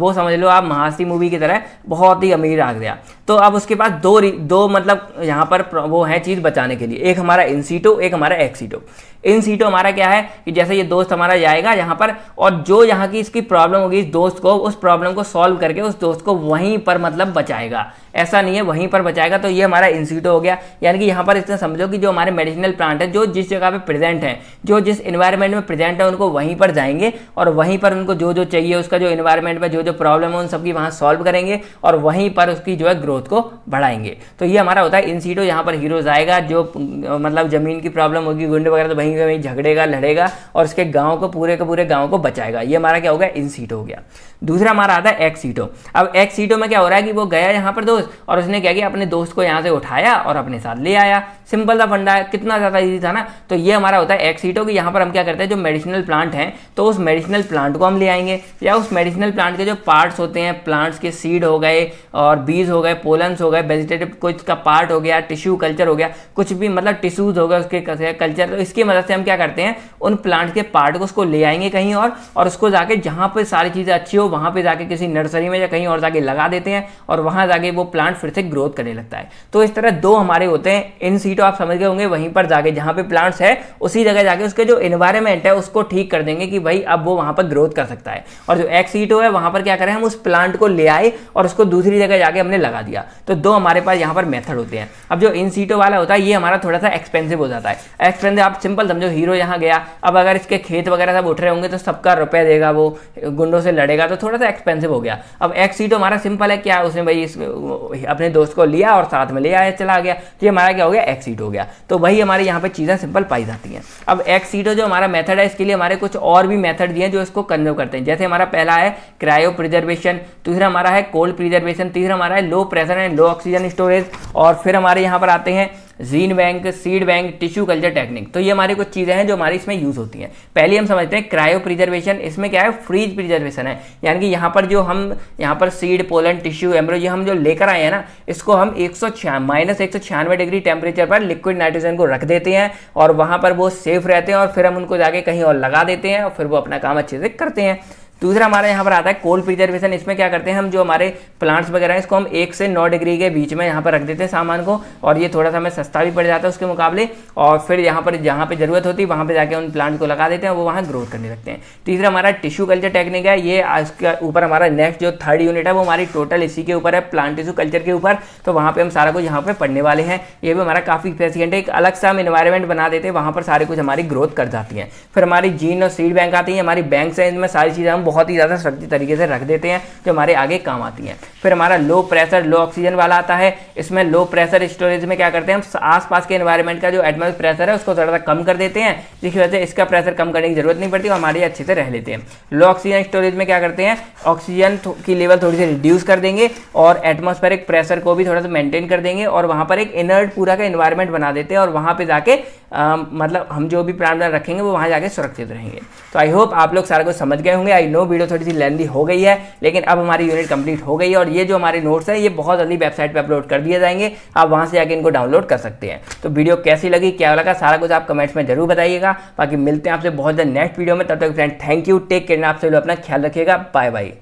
वो समझ लो आप महासी मूवी की तरह बहुत ही अमीर आ गया तो अब उसके पास दो दो मतलब यहाँ पर वो है चीज़ बचाने के लिए एक हमारा इनसीटो एक हमारा एक्सीटो इन सीटों हमारा क्या है कि जैसे ये दोस्त हमारा जाएगा यहाँ पर और जो यहाँ की इसकी प्रॉब्लम होगी इस दोस्त को उस प्रॉब्लम को सॉल्व करके उस दोस्त को वहीं पर मतलब बचाएगा ऐसा नहीं है वहीं पर बचाएगा तो ये हमारा इन सीटो हो गया यानी कि यहाँ पर इतना समझो कि जो हमारे मेडिसिनल प्लांट है जो जिस जगह पे प्रेजेंट है जो जिस इन्वायरमेंट में प्रेजेंट है उनको वहीं पर जाएंगे और वहीं पर उनको जो जो चाहिए उसका जो इन्वायरमेंट में जो जो प्रॉब्लम है उन सबकी वहाँ सॉल्व करेंगे और वहीं पर उसकी जो है ग्रोथ को बढ़ाएंगे तो ये हमारा होता है इन सीटो यहाँ पर हीरोज आएगा जो मतलब जमीन की प्रॉब्लम होगी गुंड वगैरह तो वहीं कहीं कहीं झगड़ेगा लड़ेगा और उसके गाँव को पूरे के पूरे गाँव को बचाएगा ये हमारा क्या हो गया इन सीट हो गया दूसरा हमारा आता है एक्स सीटो अब एक्स सीटो में क्या हो रहा है कि वो गया यहाँ पर दोस्त और उसने क्या किया अपने दोस्त को यहाँ से उठाया और अपने साथ ले आया सिंपल सा फंडा कितना ज़्यादा ईजी था ना तो ये हमारा होता है एक्स सीटो कि यहाँ पर हम क्या करते हैं जो मेडिसिनल प्लांट हैं तो उस मेडिसिनल प्लांट को हम ले आएंगे या उस मेडिसिनल प्लांट के जो पार्ट्स होते हैं प्लांट्स के सीड हो गए और बीज हो गए पोलन्स हो गए वेजिटेटिव कुछ का पार्ट हो गया टिश्यू कल्चर हो गया कुछ भी मतलब टिश्यूज हो गए उसके कल्चर तो इसकी मदद से हम क्या करते हैं उन प्लांट के पार्ट को उसको ले आएंगे कहीं और, और उसको जाके जहाँ पर सारी चीज़ें अच्छी हो वहां पे जाके किसी नर्सरी में या कहीं और जाके लगा देते हैं और वहां जाके वो प्लांट फिर से ग्रोथ करने लगता है तो इस तरह दो हमारे होते हैं इन सीटो तो आप समझ गए होंगे वहीं पर जाके जहां पे प्लांट्स है उसी जगह जाके उसके जो इन्वायरमेंट है उसको ठीक कर देंगे कि भाई अब वो वहां पर ग्रोथ कर सकता है और जो एक्स सीटो तो है वहां पर क्या करें हम उस प्लांट को ले आए और उसको दूसरी जगह जाके हमने लगा दिया तो दो हमारे पास यहां पर मेथड होते हैं अब जो इन सीटो तो वाला होता है ये हमारा थोड़ा सा एक्सपेंसिव हो जाता है एक्सपेंसिव आप सिंपल समझो हीरो यहां गया अब अगर इसके खेत वगैरह सब उठ रहे होंगे तो सबका रुपया देगा वो गुंडों से लड़ेगा तो तो थोड़ा सा एक्सपेंसिव हो गया अब एक्स सीट तो हमारा सिंपल है क्या उसने भाई इस अपने दोस्त को लिया और साथ में ले आया चला गया तो ये हमारा क्या हो गया एक्स सीट हो गया तो वही हमारे यहाँ पर चीज़ें सिंपल पाई जाती हैं अब एक्स सीटो जो हमारा मेथड है इसके लिए हमारे कुछ और भी मेथड दिए हैं जो इसको कंजर्व करते हैं जैसे हमारा पहला है क्रायो प्रिजर्वेशन दूसरा हमारा है कोल्ड प्रिजर्वेशन तीसरा हमारा है low pressure and low oxygen storage और फिर हमारे यहाँ पर आते हैं gene bank seed bank tissue culture technique तो ये हमारी कुछ चीज़ें हैं जो हमारी इसमें यूज़ होती हैं पहले हम समझते हैं क्रायो प्रिजर्वेशन इसमें क्या है फ्रीज प्रिजर्वेशन है यानी कि यहाँ पर जो हम यहाँ पर सीड पोलन टिश्यू एम्ब्रो ये हम जो लेकर आए हैं ना इसको हम एक सौ माइनस एक डिग्री टेम्परेचर पर लिक्विड नाइट्रोजन को रख देते हैं और वहां पर वो सेफ रहते हैं और फिर हम उनको जाके कहीं और लगा देते हैं और फिर वो अपना काम अच्छे से करते हैं दूसरा हमारा यहाँ पर आता है कोल्ड प्रिजर्वेशन इसमें क्या करते हैं हम जो हमारे प्लांट्स वगैरह हैं इसको हम एक से नौ डिग्री के बीच में यहाँ पर रख देते हैं सामान को और ये थोड़ा सा हमें सस्ता भी पड़ जाता है उसके मुकाबले और फिर यहाँ पर जहाँ पर ज़रूरत होती है वहाँ पर जाके उन प्लांट को लगा देते हैं वो वहाँ ग्रोथ करने लगते हैं तीसरा हमारा टिश्यू कल्चर टेक्निक है ये इसके ऊपर हमारा नेक्स्ट जो थर्ड यूनिट है वो हमारी टोटल इसी के ऊपर है प्लांट टिश्यू कल्चर के ऊपर तो वहाँ पर हम सारा कुछ यहाँ पर पढ़ने वाले हैं ये भी हमारा काफ़ी इफेसियंट है एक अलग सा हम इन्वायरमेंट बना देते हैं वहाँ पर सारे कुछ हमारी ग्रोथ कर जाती है फिर हमारी जीन और सीड बैंक आती है हमारी बैंक से इनमें सारी चीज़ें हम बहुत ही ज़्यादा सख्ती तरीके से रख देते हैं जो हमारे आगे काम आती है फिर हमारा लो प्रेशर लो ऑक्सीजन वाला आता है इसमें लो प्रेशर स्टोरेज में क्या करते हैं हम आस के एनवायरनमेंट का जो एटमोस प्रेशर है उसको थोड़ा सा कम कर देते हैं जिसकी वजह से इसका प्रेशर कम करने की जरूरत नहीं पड़ती और हमारे अच्छे से रह लेते हैं लो ऑक्सीजन स्टोरेज में क्या करते हैं ऑक्सीजन की लेवल थोड़ी सी रिड्यूस कर देंगे और एटमोस्फेरिक प्रेशर को भी थोड़ा सा मेंटेन कर देंगे और वहां पर एक इनर्ट पूरा का इन्वायरमेंट बना देते हैं और वहां पर जाके आ, मतलब हम जो भी प्राण रखेंगे वो वहां जाके सुरक्षित रहेंगे तो आई होप आप लोग सारा कुछ समझ गए होंगे आई नो वीडियो थोड़ी सी लेंदी हो गई है लेकिन अब हमारी यूनिट कंप्लीट हो गई है और ये जो हमारे नोट्स हैं ये बहुत जल्दी वेबसाइट पर अपलोड कर दिए जाएंगे आप वहाँ से आगे इनको डाउनलोड कर सकते हैं तो वीडियो कैसी लगी क्या लगा सारा कुछ आप कमेंट्स में जरूर बताइएगा बाकी मिलते हैं आपसे बहुत जल्द नेक्स्ट वीडियो में तब तक friend thank you take care आप सभी अपना ख्याल रखिएगा बाय बाय